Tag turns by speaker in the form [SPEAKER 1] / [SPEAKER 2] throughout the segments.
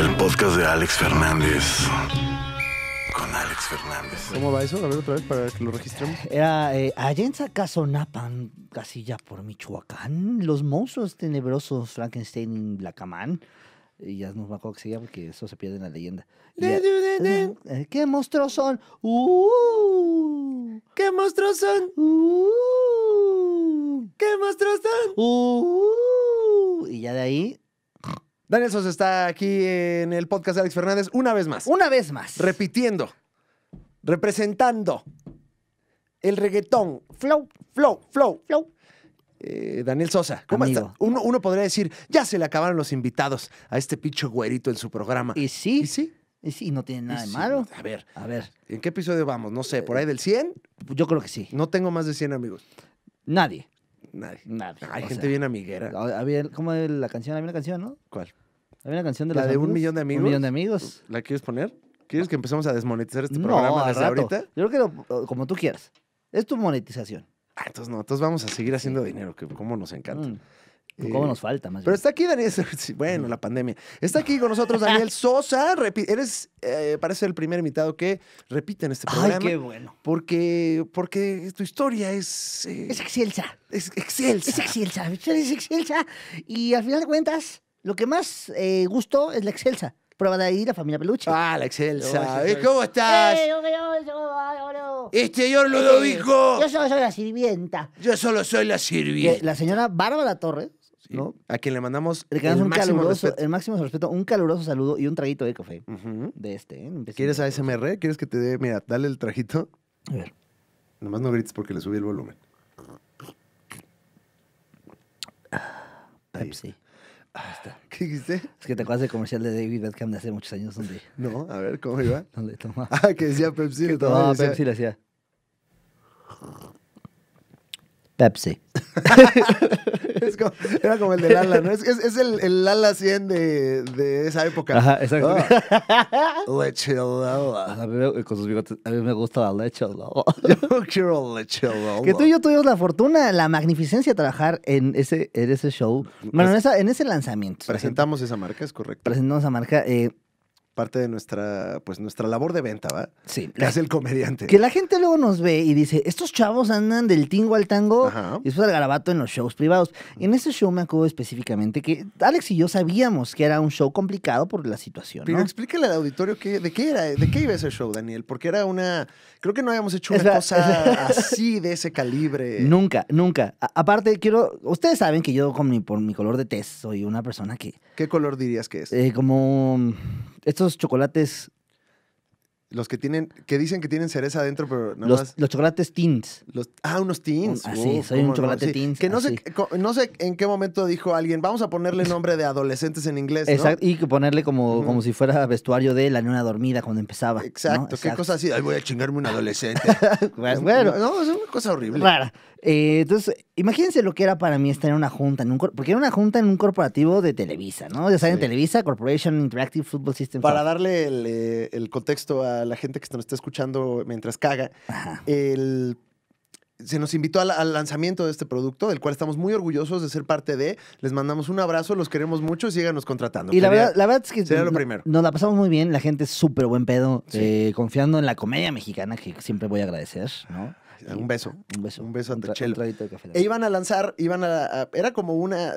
[SPEAKER 1] El podcast de Alex Fernández. Con Alex Fernández. ¿Cómo va eso? A ver
[SPEAKER 2] otra vez para que lo registremos. Era eh, ah, eh Casonapan, casi ya por Michoacán, los monstruos tenebrosos Frankenstein y Blacamán. Y ya no me acuerdo que se porque eso se pierde en la leyenda. Eh, ¿Qué monstruos son? Uh, ¿Qué monstruos son? Uh, ¿Qué monstruos son? Uh, y ya de ahí
[SPEAKER 1] Daniel Sosa está aquí en el podcast de Alex Fernández una vez más. Una vez más. Repitiendo, representando el reggaetón. Flow, flow, flow, flow. Eh, Daniel Sosa, ¿cómo está? Uno, uno, podría decir, ya se le acabaron los invitados a este picho güerito en su programa. ¿Y sí? ¿Y sí? ¿Y
[SPEAKER 2] sí? ¿No tiene nada de malo? A
[SPEAKER 1] ver. A ver. ¿En qué episodio vamos? No sé, ¿por ahí del 100? Yo creo que sí. No tengo más de 100 amigos. Nadie. Nadie. Hay gente bien amiguera. ¿Cómo es la canción, había una canción, ¿no? ¿Cuál?
[SPEAKER 2] Había una canción de La de un millón de amigos. Un millón de amigos.
[SPEAKER 1] ¿La quieres poner? ¿Quieres que empecemos a desmonetizar este programa desde ahorita?
[SPEAKER 2] Yo creo que como tú quieras. Es tu monetización. Ah, entonces
[SPEAKER 1] no, entonces vamos a seguir haciendo dinero, que como nos encanta. Mm. ¿Cómo nos falta más? Pero está aquí Daniel, bueno, la pandemia. Está aquí con nosotros Daniel Sosa. eres, eh, parece el primer invitado que repite en este programa. Ay, qué bueno. Porque, porque tu historia es... Eh, es
[SPEAKER 2] excelsa. Es excelsa. Es excelsa. Es excelsa. Y al final de cuentas, lo que más eh, gustó es la excelsa. Prueba de ahí la familia Peluche. Ah, la Excelsa. ¿Cómo estás? Este yo este señor Ludovico. Yo solo soy la sirvienta. Yo solo soy
[SPEAKER 1] la sirvienta.
[SPEAKER 2] La señora Bárbara Torres a quien le mandamos el, máximo caluroso, respeto. el máximo respeto, un caluroso saludo y un traguito de café de este. ¿eh? ¿Quieres ASMR?
[SPEAKER 1] ¿Quieres que te dé? Mira, dale el trajito. A ver. Nomás no grites porque le subí el volumen.
[SPEAKER 2] Pepsi. ¿Qué dijiste? Es que te acuerdas del comercial de David Beckham de hace muchos años donde... No, a ver, ¿cómo iba? Donde tomaba... Ah,
[SPEAKER 1] que decía Pepsi. Que Pepsi le
[SPEAKER 2] hacía... Pepsi. es como, era como el de Lala, ¿no?
[SPEAKER 1] Es, es, el, el, ala 100 de, de esa época. Ajá, exacto.
[SPEAKER 2] Oh. leche Lola. A mí, a mí me gusta la leche Lola. Yo quiero leche Que tú y yo tuvimos la fortuna, la magnificencia de trabajar en ese, en ese show. Bueno, en, en ese lanzamiento. Presentamos
[SPEAKER 1] esa marca, es correcto. Presentamos
[SPEAKER 2] esa marca. Eh,
[SPEAKER 1] parte de nuestra, pues, nuestra labor de venta, ¿va? Sí. Que hace el comediante. Que
[SPEAKER 2] la gente luego nos ve y dice, estos chavos andan del tingo al tango y después al garabato en los shows privados. En ese show me acuerdo específicamente que Alex y yo sabíamos que era un show complicado por la situación, ¿no? Pero
[SPEAKER 1] explícale al auditorio que, de qué era, de qué iba ese show, Daniel, porque era una, creo que no habíamos hecho una cosa así de ese calibre. Nunca,
[SPEAKER 2] nunca. aparte, quiero, ustedes saben que yo con mi, por mi color de test soy una persona que ¿Qué color dirías que es? Eh, como estos chocolates los
[SPEAKER 1] que tienen, que dicen que tienen cereza adentro, pero no. los,
[SPEAKER 2] chocolates teens. Los,
[SPEAKER 1] ah, unos teens. Oh, así, soy un chocolate no? teens. Que no sé, en qué momento dijo alguien, vamos a ponerle nombre de adolescentes en inglés. Exacto,
[SPEAKER 2] y que ponerle como, como si fuera vestuario de la luna dormida cuando empezaba. Exacto, qué cosa así.
[SPEAKER 1] Ay, voy a chingarme un adolescente. Pues, bueno, No, es una cosa horrible.
[SPEAKER 2] Eh, entonces, imagínense lo que era para mí estar en una junta, en un porque era una junta en un corporativo de Televisa, ¿no? Ya saben, Televisa, Corporation Interactive Football System. Para
[SPEAKER 1] darle eh, el contexto a la gente que nos está escuchando mientras caga, se nos invitó al, lanzamiento de este producto, del cual estamos muy orgullosos de ser parte de. Les mandamos un abrazo, los queremos mucho síganos
[SPEAKER 2] contratando. Y la verdad, la verdad, es que lo primero. nos la pasamos muy bien, la gente es súper buen pedo, eh, confiando en la comedia mexicana, que siempre voy a agradecer, ¿no? Un beso. Un beso. Un beso a un e
[SPEAKER 1] iban a lanzar, iban a, Era como una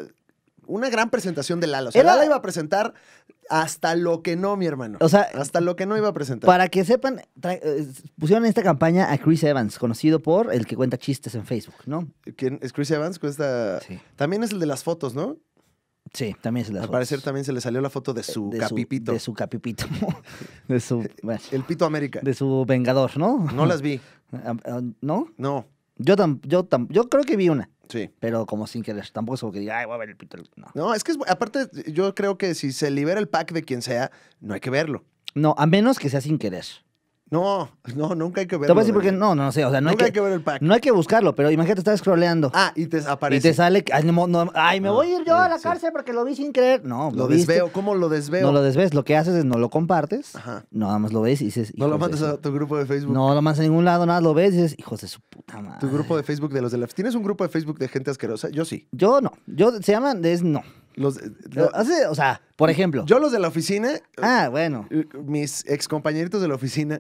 [SPEAKER 1] una gran presentación de Lala. O sea, Lala iba a presentar hasta lo que no, mi hermano. O sea, hasta lo que no iba a presentar. Para que sepan, eh,
[SPEAKER 2] pusieron en esta campaña a Chris Evans, conocido por el que cuenta chistes en Facebook, ¿no? ¿Quién es
[SPEAKER 1] Chris Evans? Cuesta... Sí. También es el de las fotos, ¿no? Sí, también se de Al fotos. parecer
[SPEAKER 2] también se le salió la foto de su capipito. Eh, de su capipito. de su. el pito América. De su vengador, ¿no? No las vi. Ah, ah, ¿No? No. Yo, yo, creo que vi una. Sí. Pero como sin querer. Tampoco es como que diga, ay, voy a ver el Peter. No. es que aparte, yo
[SPEAKER 1] creo que si se libera el pack de quien sea, no hay que verlo. No, a menos que sea sin querer. No, no, nunca hay que verlo. Te voy a decir porque no,
[SPEAKER 2] no sé, o sea, no hay que, ver el pack. No hay que buscarlo, pero imagínate, estás scrolleando. Ah, y te aparece. Y te sale, ay, me ah, voy a ir yo a eh, la cárcel porque lo vi sin creer. No, lo, desveo.
[SPEAKER 1] ¿Cómo lo desveo? No lo
[SPEAKER 2] desves, lo que haces es no lo compartes, Ajá. nada más lo ves y dices... No lo mandas a
[SPEAKER 1] tu grupo de Facebook. No
[SPEAKER 2] lo mandas a ningún lado, nada, lo ves y dices, hijos de su puta madre. Tu grupo de Facebook de los de la... ¿Tienes un grupo de Facebook de gente asquerosa? Yo sí. Yo no, yo, se llaman, es no. Los, eh, o
[SPEAKER 1] sea, por ejemplo. Yo los de la oficina. Ah, bueno. Eh, mis excompañeritos de la oficina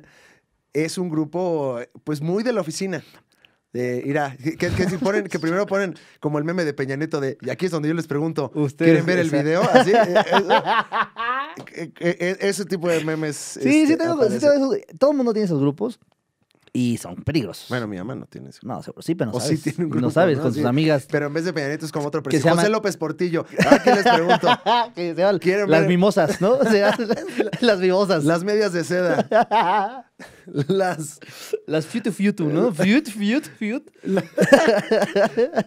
[SPEAKER 1] es un grupo, pues muy de la oficina. De que, primero ponen como el meme de Peña de, y aquí es donde yo les pregunto, ¿quieren ver el video? Así, eh, ese, tipo de memes. Sí, sí, este, tengo, sí
[SPEAKER 2] tengo, todo el mundo tiene esos grupos.
[SPEAKER 1] Y son peligrosos. Bueno, mi mamá no tiene eso No, seguro sí, pero no sabes. no sabes, con sus amigas. Pero en vez de Peña es como otro presidente. José López Portillo. Ah, ¿Qué les pregunto. las mimosas, ¿no? las mimosas. Las medias de seda. las... Las futu futu, ¿no? Fiut, fiut, fiut.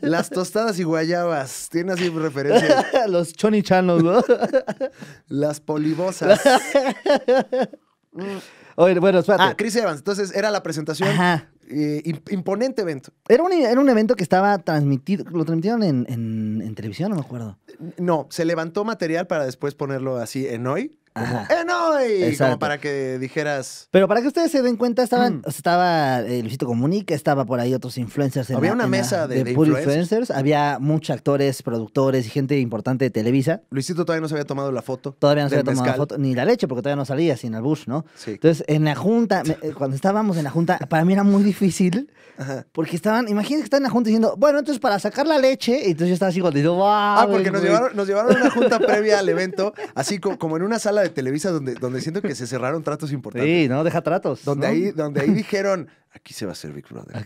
[SPEAKER 1] las tostadas y guayabas. Tiene así referencia.
[SPEAKER 2] Los chonichanos, ¿no?
[SPEAKER 1] las polibosas. Mm. Oye, bueno, Ah, Chris Evans. Entonces, era la presentación. Eh, imponente evento.
[SPEAKER 2] Era un, un evento que estaba transmitido. ¿Lo transmitieron en, en, en televisión? No me acuerdo.
[SPEAKER 1] No, se levantó material para después ponerlo así en hoy.
[SPEAKER 2] Como,
[SPEAKER 1] eh, para que dijeras.
[SPEAKER 2] Pero para que ustedes se den cuenta, estaban, mm. estaba eh, Luisito Comunica, estaba por ahí otros influencers. había una mesa de, influencers. Había muchos actores, productores y gente importante de Televisa. Luisito todavía no se había tomado la foto. Todavía no se había tomado la foto, ni la leche, porque todavía no salía sin el bus, ¿no? Entonces, en la junta, eh, cuando estábamos en la junta, para mí era muy difícil, porque estaban, imagínense que estaban en la junta diciendo, bueno, entonces para sacar la leche, y entonces yo estaba así, Ah, porque nos, Llevaron, nos llevaron, a una junta previa al
[SPEAKER 1] evento, así como en una sala de Televisa donde, donde siento que se cerraron tratos importantes. Sí, no, deja tratos. Donde, Ahí, donde ahí dijeron, aquí se va a hacer Big Brother.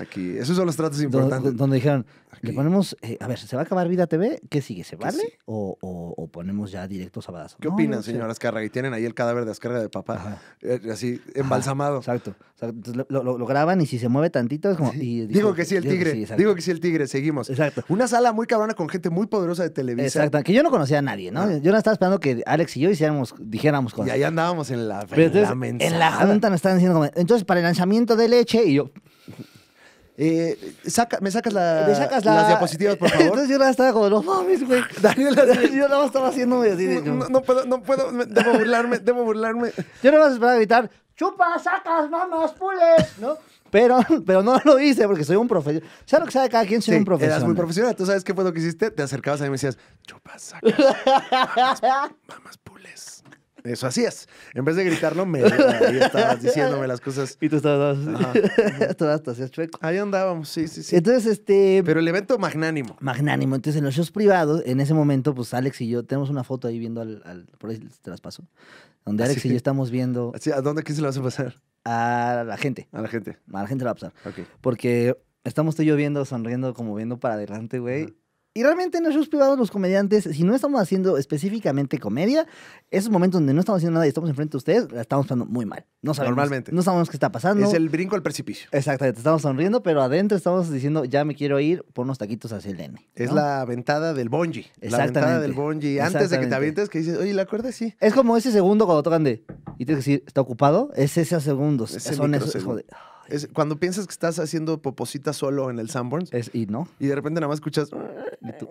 [SPEAKER 1] Aquí, esos son los tratos importantes.
[SPEAKER 2] Donde, dijeron, que ponemos, eh, a ver, ¿se va a acabar Vida TV? ¿Qué sigue? ¿Se vale? O, ponemos ya directo Sabadazo? ¿Qué opinan, señoras Y tienen ahí el cadáver de Ascarra de papá, eh, así, embalsamado. exacto. Lo, graban y si se mueve tantito es como... digo, que sí el tigre,
[SPEAKER 1] digo que sí, el tigre, seguimos. Exacto. Una sala muy cabrona con gente muy
[SPEAKER 2] poderosa de televisión. Exacto, que yo no conocía a nadie, ¿no? Yo no estaba esperando que Alex y yo hiciéramos, dijéramos cosas. Y ahí
[SPEAKER 1] andábamos en la, en, la en la
[SPEAKER 2] junta nos estaban diciendo, como, entonces para el lanzamiento de leche, y yo... Eh, saca, ¿Me sacas, las diapositivas, por favor? Entonces yo la estaba como, no mames, güey. yo estaba así. no,
[SPEAKER 1] puedo, no puedo, debo burlarme, debo burlarme.
[SPEAKER 2] Yo a esperar a gritar, chupa, sacas, mamas, pules, ¿no? Pero, pero no lo hice porque soy un profesional. ¿Sabes lo que sabe cada quien? Soy un profesional. Eras muy
[SPEAKER 1] profesional. ¿Tú sabes qué fue lo que hiciste? Te acercabas a mí y me decías, chupa, sacas, pules. Eso hacías. En vez de gritarlo, me ahí estabas diciéndome las cosas. Y tú estabas. estabas hacías chueco. Ahí andábamos, sí, sí, sí.
[SPEAKER 2] Entonces, este. Pero el evento magnánimo. Magnánimo. Entonces, en los shows privados, en ese momento, pues Alex y yo tenemos una foto ahí viendo al. por ahí traspaso Donde ah, Alex y yo estamos viendo. ¿A dónde quién se lo vas a pasar? A la gente. A la gente. A la gente la va a pasar. Ok. Porque estamos tú y yo viendo, sonriendo, como viendo para adelante, güey. Y realmente en esos privados los comediantes, si no estamos haciendo específicamente comedia, esos momentos donde no estamos haciendo nada y estamos enfrente de ustedes, la estamos pasando muy mal. No sabemos, Normalmente. No sabemos qué está pasando. Es el brinco al precipicio. Exactamente, estamos sonriendo, pero adentro estamos diciendo, ya me quiero ir por unos taquitos hacia el Es la ventada del bonji. Exactamente. La ventada del bonji. Antes de que te avientes,
[SPEAKER 1] que dices, oye, la acuerdas? sí. Es
[SPEAKER 2] como ese segundo cuando tocan de, y tienes que decir, ¿está ocupado? Es ese segundos. Ese Son esos, joder
[SPEAKER 1] cuando piensas que estás haciendo poposita solo en el Sanborns. Es, y no. Y de repente nada más escuchas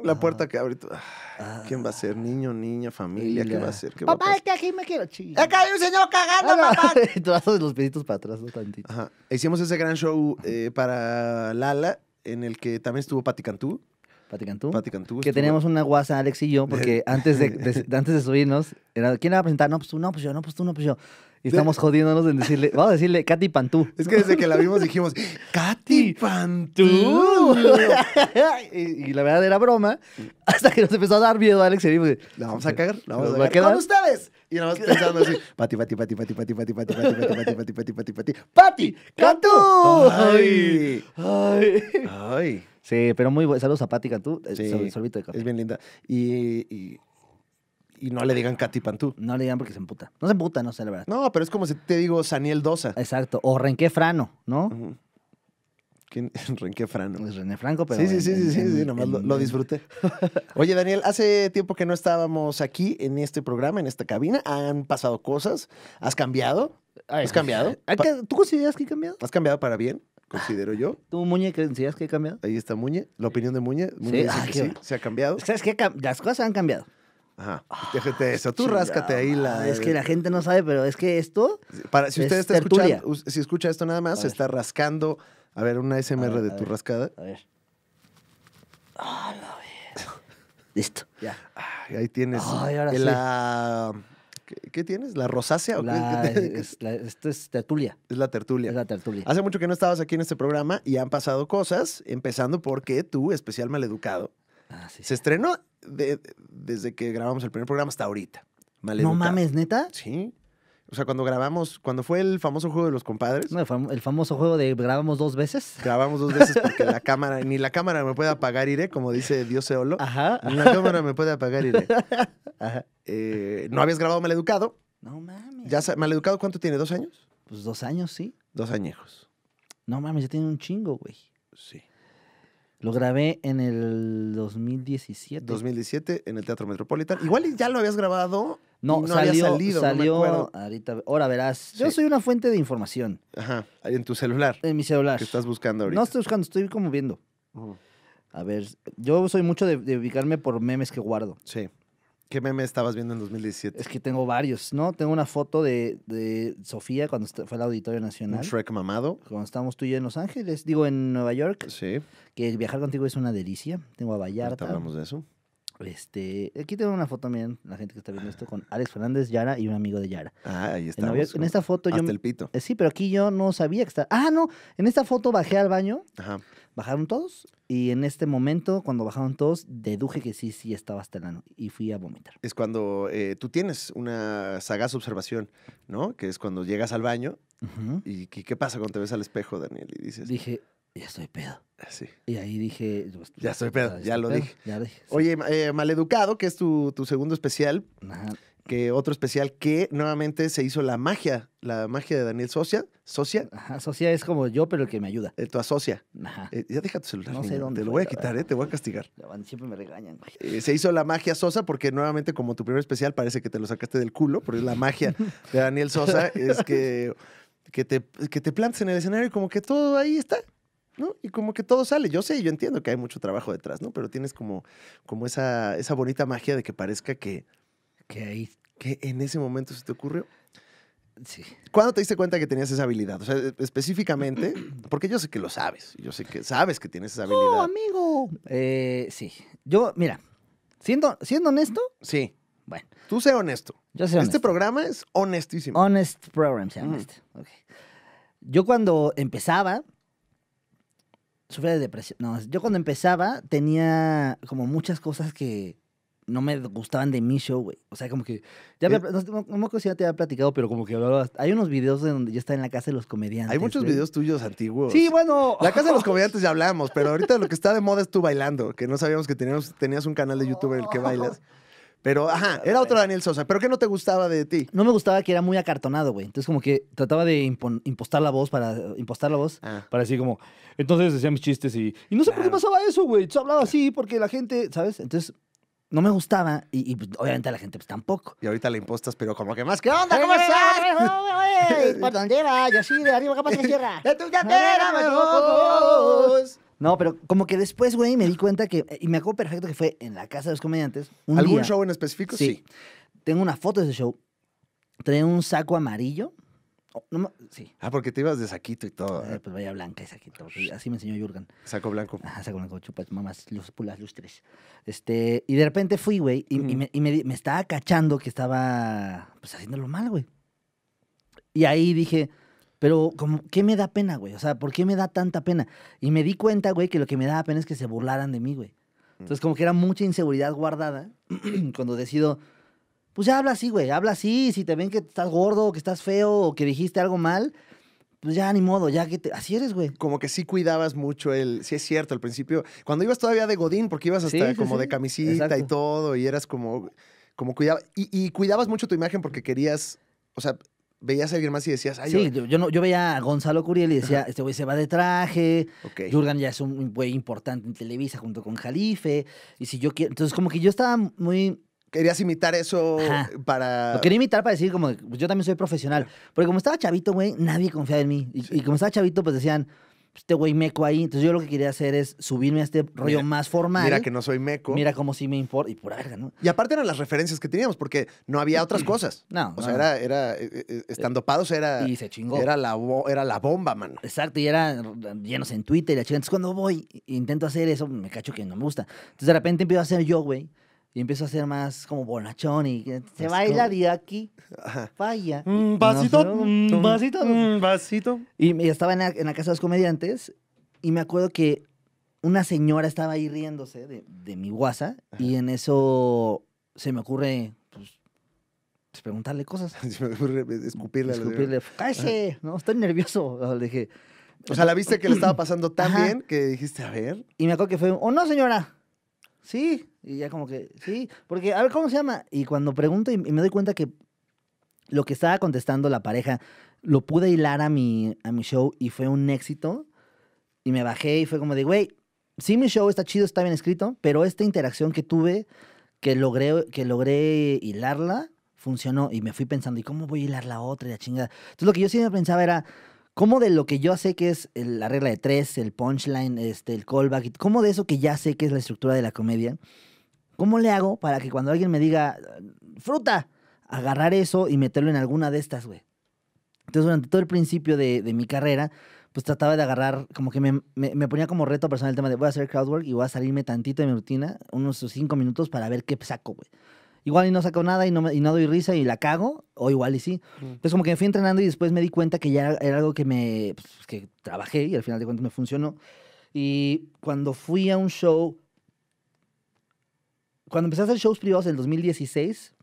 [SPEAKER 1] la puerta que abre. Ah, ah. ¿Quién va a ser? Niño, niña, familia. ¿Qué va a ser? papá,
[SPEAKER 2] es que aquí me quiero chillar. Acá hay un señor cagando, ah, papá. y tú los peditos para atrás, no tantito.
[SPEAKER 1] Hicimos ese gran show eh, para Lala, en el que también estuvo Pati Cantú. Pati Cantú. que teníamos
[SPEAKER 2] una guasa, Alex y yo, porque antes de, antes de subirnos, era, ¿quién la va a presentar? No, pues tú, no, pues yo, no, pues tú, no, pues yo. Y estamos jodiéndonos en decirle, vamos a decirle Katy Pantú. Es que desde que la
[SPEAKER 1] vimos dijimos, ¡Katy
[SPEAKER 2] Pantú! y, la verdad era broma, hasta que nos empezó a dar miedo Alex y dijimos,
[SPEAKER 1] la vamos a cagar, la vamos a cagar con ustedes. Y nada más pensando así, Pati, Pati, Pati, Pati, Pati, Pati, Pati, Pati, Pati, Pati, Pati, Pati, Pati, Pati, Pati, Cantú. Ay, ay, ay. Sí, pero muy buen, Saludos a Pati Cantú, sorbito de café. Es bien linda. Y
[SPEAKER 2] y no le digan Katy Pantú. No le digan porque se emputa. No se emputa, no sé, la verdad. No, pero es como si te digo Saniel Dosa. Exacto. O Renqué Frano,
[SPEAKER 1] ¿no? ¿Quién Renqué Frano. Es pues René Franco, pero. Sí, sí, sí, sí, sí, nomás lo, disfrute. disfruté. Oye, Daniel, hace tiempo que no estábamos aquí en este programa, en esta cabina. Han pasado cosas. ¿Has cambiado? ¿Has cambiado?
[SPEAKER 2] ¿Tú consideras que he cambiado?
[SPEAKER 1] ¿Has cambiado para bien? considero yo. ¿Tú, Muñe, consideras que he cambiado? Ahí está Muñe, la opinión de Muñe. Muñe dice que sí, se ha cambiado. ¿Sabes qué? Las cosas han cambiado. Ajá. eso. Tú rascate ráscate ahí la. Es que la
[SPEAKER 2] gente no sabe, pero es que esto. Para, si es usted escuchando,
[SPEAKER 1] si escucha esto nada más, se está rascando. A ver, una SMR de tu rascada. A ver. Ah, Listo, ya. ahí tienes. Ay, la... ¿Qué, tienes? ¿La rosácea? esto es tertulia. Es la tertulia. Es la tertulia. Hace mucho que no estabas aquí en este programa y han pasado cosas, empezando porque tu especial maleducado ah, se estrenó desde que grabamos el primer programa hasta ahorita. No mames, neta. Sí. O sea, cuando grabamos, cuando fue el famoso juego de los compadres. No, el, famoso juego de grabamos dos veces. Grabamos dos veces porque la cámara, ni la cámara me puede apagar iré, como dice Dios Seolo.
[SPEAKER 2] Ajá. Ni la
[SPEAKER 1] cámara me puede apagar iré. Ajá. Eh, no habías grabado Maleducado. No mames. Ya Maleducado, ¿cuánto tiene? ¿Dos años?
[SPEAKER 2] Pues dos años, sí. Dos añejos. No mames, ya tiene un chingo, güey. Sí. Lo grabé en el 2017. 2017 en el Teatro Metropolitano. Igual ya lo habías grabado. No, no había salido, salió ahorita. Ahora verás, yo soy una fuente de información. Ajá, en tu celular. En mi celular. Que estás buscando ahorita. No estoy buscando, estoy como viendo. A ver, yo soy mucho de, de, ubicarme por memes que guardo. Sí. ¿Qué meme estabas viendo en 2017? Es que tengo varios, ¿no? Tengo una foto de, de Sofía cuando fue al Auditorio Nacional. Un Shrek mamado. Cuando estábamos tú y yo en Los Ángeles, digo en Nueva York. Sí. Que viajar contigo es una delicia. Tengo a Vallarta. Ahorita hablamos de eso. Este, aquí tengo una foto también, la gente que está viendo esto, con Alex Fernández, Yara y un amigo de Yara. Ah, ahí está. En, esta foto yo. el pito. Eh, sí, pero aquí yo no sabía que estaba. Ah, no. En esta foto bajé al baño. Ajá. Bajaron todos. Y en este momento, cuando bajaron todos, deduje que sí, sí estaba hasta Y fui a vomitar.
[SPEAKER 1] Es cuando eh, tú tienes una sagaz observación, ¿no? Que es cuando llegas al baño. ¿Y qué, qué pasa cuando te ves al espejo, Daniel? Y dices. Dije, ya estoy pedo. así ah, Y
[SPEAKER 2] ahí dije, pues, ya estoy pedo, ya, lo dije.
[SPEAKER 1] Oye, eh, Maleducado, que es tu, segundo especial, Ajá. que otro especial que nuevamente se hizo la magia, la magia de Daniel Socia. Socia. Ajá, Socia es como yo, pero el que me ayuda. Eh, tu asocia. Ajá. Eh, ya deja tu celular. No sé dónde. Te lo voy a quitar, eh, te voy a castigar.
[SPEAKER 2] Siempre me regañan.
[SPEAKER 1] se hizo la magia Sosa porque nuevamente como tu primer especial parece que te lo sacaste del culo, pero es la magia de Daniel Sosa, es que, que, te, que te plantes en el escenario y como que todo ahí está. ¿no? Y como que todo sale. Yo sé, yo entiendo que hay mucho trabajo detrás, ¿no? Pero tienes como, como esa, esa bonita magia de que parezca que, que, en ese momento se te ocurrió. Sí. ¿Cuándo te diste cuenta que tenías esa habilidad? O sea, e, específicamente, porque yo sé que lo sabes, yo sé que sabes que tienes esa
[SPEAKER 2] habilidad. ¡Oh, amigo! Eh, sí. Yo, mira, siendo, siendo honesto. Sí. Bueno. Tú sé honesto. Yo sé este honesto. Este programa es honestísimo. Honest program, sea honesto. Yo cuando empezaba, sufría de depresión. No, yo cuando empezaba tenía como muchas cosas que no me gustaban de mi show, güey. O sea, como que. Ya eh. no, me acuerdo si ya te había platicado, pero como que hablabas. Hay unos videos de donde yo estaba en la casa de los comediantes. Hay muchos videos tuyos antiguos. Sí,
[SPEAKER 1] bueno. La casa de los comediantes ya hablamos, pero ahorita lo que está de moda es tú bailando, que no sabíamos que teníamos, tenías un canal de YouTube en el que bailas. Pero,
[SPEAKER 2] ajá, era otro Daniel Sosa. ¿Pero qué no te gustaba de ti? No me gustaba que era muy acartonado, güey. Entonces, como que trataba de impostar la voz para impostar la voz. Para así como. Entonces decía mis chistes y. Y no sé por qué pasaba eso, güey. Se hablaba así porque la gente, ¿sabes? Entonces. No me gustaba y, obviamente a la gente pues tampoco.
[SPEAKER 1] Y ahorita le impostas, pero como que más. ¿Qué onda? ¿Cómo estás? ¿Por dónde
[SPEAKER 2] vas? Yo de arriba, capaz ¡Ya cierra! ¡De tu no, pero como que después, güey, me di cuenta que, y me acuerdo perfecto que fue en la casa de los comediantes. ¿Algún show en específico? Sí. Tengo una foto de ese show. Traía un saco amarillo. Oh, sí. Ah, porque te ibas de saquito y todo. pues vaya blanca y saquito. Así me enseñó Jurgen. Saco blanco. Ah, saco blanco, chupas, mamás, pulas, lustres. Este, y de repente fui, güey, y, me, me, estaba cachando que estaba, pues, haciéndolo mal, güey. Y ahí dije, pero, como, ¿qué me da pena, güey? O sea, ¿por qué me da tanta pena? Y me di cuenta, güey, que lo que me daba pena es que se burlaran de mí, güey. Entonces, mm. como que era mucha inseguridad guardada cuando decido, pues ya habla así, güey, habla así. Si te ven que estás gordo, que estás feo, o que dijiste algo mal, pues ya ni modo, ya que te... así eres, güey. Como que sí cuidabas mucho el, sí es cierto, al
[SPEAKER 1] principio, cuando ibas todavía de godín, porque ibas hasta como de camisita y todo, y eras como, como cuidaba, y, y, cuidabas mucho tu imagen porque querías, o sea, veías a alguien más y decías, ay, Sí, yo,
[SPEAKER 2] no, yo veía a Gonzalo Curiel y decía, este güey se va de traje, Jurgen ya es un güey importante en Televisa junto con Jalife, y si yo quiero, entonces como que yo estaba muy... Querías imitar eso para... Lo quería imitar para decir como, pues yo también soy profesional, porque como estaba chavito, güey, nadie confiaba en mí, y como estaba chavito, pues decían este güey meco ahí. Entonces yo lo que quería hacer es subirme a este rollo más formal. Mira que no
[SPEAKER 1] soy meco. Mira cómo sí me importa. Y por verga, ¿no? Y aparte eran las referencias que teníamos, porque no había otras cosas. No. O sea, era, eh, eh, estando eh, pados era. Y se chingó. Era la, era la bomba, mano. Exacto,
[SPEAKER 2] y era llenos en Twitter y la Entonces cuando voy, intento hacer eso, me cacho que no me gusta. Entonces de repente empiezo a hacer yo, güey y empiezo a hacer más como bonachón y se baila de aquí, vaya. vasito, mm, vasito, vasito. Y, estaba en la, casa de los comediantes y me acuerdo que una señora estaba ahí riéndose de, mi guasa y en eso se me ocurre pues, pues preguntarle cosas. se me ocurre escupirle. Escupirle, cállese, no, estoy nervioso. Le dije. O sea, la viste que le estaba pasando tan bien que dijiste, a ver. Y me acuerdo que fue, oh no, señora. Sí, y ya como que, sí, porque a ver cómo se llama. Y cuando pregunto y, me doy cuenta que lo que estaba contestando la pareja lo pude hilar a mi, a mi show y fue un éxito. Y me bajé y fue como de, güey, sí, mi show está chido, está bien escrito, pero esta interacción que tuve, que logré, que logré hilarla, funcionó. Y me fui pensando, ¿y cómo voy a hilar la otra y la chingada? Entonces lo que yo siempre pensaba era, ¿cómo de lo que yo sé que es la regla de tres, el punchline, este, el callback, cómo de eso que ya sé que es la estructura de la comedia? ¿Cómo le hago para que cuando alguien me diga, fruta, agarrar eso y meterlo en alguna de estas, güey? Entonces, durante todo el principio de, mi carrera, pues trataba de agarrar, como que me, me, ponía como reto personal el tema de voy a hacer crowdwork y voy a salirme tantito de mi rutina, unos cinco minutos para ver qué saco, güey. Igual y no saco nada y no, y no doy risa y la cago, o igual y sí. Entonces como que me fui entrenando y después me di cuenta que ya era, era algo que me, pues, que trabajé y al final de cuentas me funcionó. Y cuando fui a un show cuando empecé a hacer shows privados en el 2016,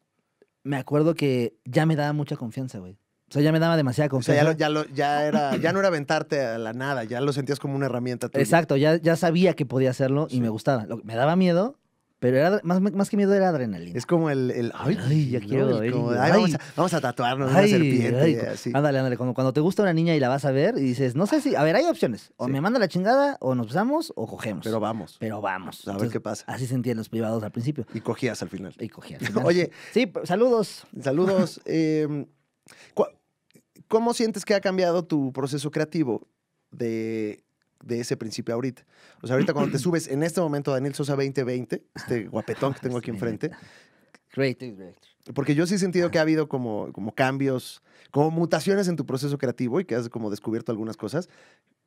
[SPEAKER 2] me acuerdo que ya me daba mucha confianza, güey. O sea, ya me daba demasiada confianza. O sea, ya,
[SPEAKER 1] lo, ya, era, ya no era aventarte a la nada, ya lo sentías como una herramienta. Exacto,
[SPEAKER 2] ya, ya sabía que podía hacerlo y me gustaba. Lo, me daba miedo, pero era, más, que miedo era adrenalina. Es como el, ay, ya quiero
[SPEAKER 1] vamos, a, tatuarnos una serpiente.
[SPEAKER 2] Ándale, ándale. Cuando, cuando, te gusta una niña y la vas a ver y dices, no sé si, a ver, hay opciones. O me manda la chingada, o nos besamos o cogemos. Pero vamos. Pero vamos. A ver qué pasa. Así sentían los privados al principio. Y cogías al final. Y cogías. Oye.
[SPEAKER 1] Sí, saludos. Saludos. Em, ¿Cómo sientes que ha cambiado tu proceso creativo de de ese principio ahorita. O sea, ahorita cuando te subes en este momento Daniel Sosa 2020, este guapetón que tengo aquí enfrente.
[SPEAKER 2] director.
[SPEAKER 1] Porque yo sí he sentido que ha habido como, como cambios, como mutaciones en tu proceso creativo y que has como descubierto algunas cosas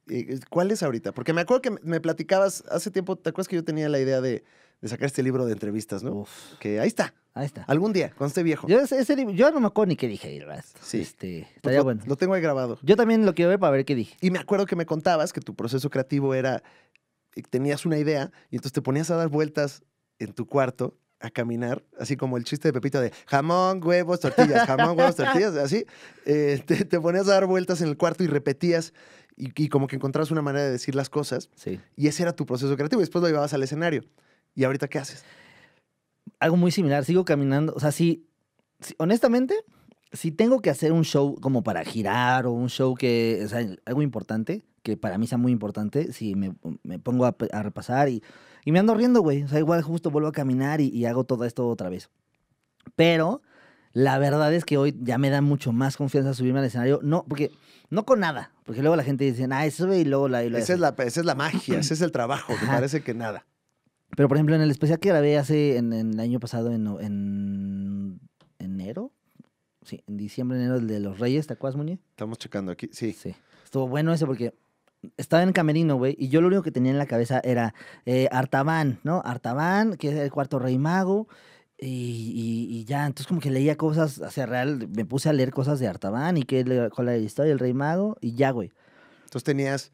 [SPEAKER 1] eh, ¿Cuál es ahorita? Porque me acuerdo que me platicabas hace tiempo, ¿te acuerdas que yo tenía la idea de, sacar este libro de entrevistas, ¿no? Que ahí está. Ahí está. Algún día, cuando este viejo. Yo, no me acuerdo ni qué dije, ¿verdad? Sí. Este, pues lo, tengo ahí grabado. Yo también lo quiero ver para ver qué dije. Y me acuerdo que me contabas que tu proceso creativo era, eh, tenías una idea y entonces te ponías a dar vueltas en tu cuarto a caminar, así como el chiste de Pepito de jamón, huevos, tortillas, jamón, huevos, tortillas, así. Eh, te ponías a dar vueltas en el cuarto y repetías y, como que encontrabas una manera de decir las cosas. Sí. Y ese era tu proceso
[SPEAKER 2] creativo. Y después lo llevabas al escenario. ¿Y ahorita qué haces? Algo muy similar. Sigo caminando. O sea, sí, honestamente, si tengo que hacer un show como para girar o un show que, o sea, algo importante, que para mí sea muy importante, si me, me pongo a, repasar y, y me ando riendo, güey. O sea, igual justo vuelvo a caminar y, y hago todo esto otra vez. Pero la verdad es que hoy ya me da mucho más confianza subirme al escenario. No, porque no con nada, porque luego la gente dice, ah, eso y luego la... esa, es la es la magia, ese es el trabajo, que parece que nada. Pero por ejemplo, en el especial que grabé hace, en, el año pasado, en, en, enero, sí, en diciembre, enero, el de Los Reyes, ¿te acuerdas, Muñe? Estamos checando aquí, sí. Sí, estuvo bueno ese porque estaba en Camerino, güey, y yo lo único que tenía en la cabeza era eh, Artaban, ¿no? Artaban, que es el cuarto rey mago, y, ya, entonces como que leía cosas hacia real, me puse a leer cosas de Artaban y que con la historia del Rey Mago y ya, güey. Entonces tenías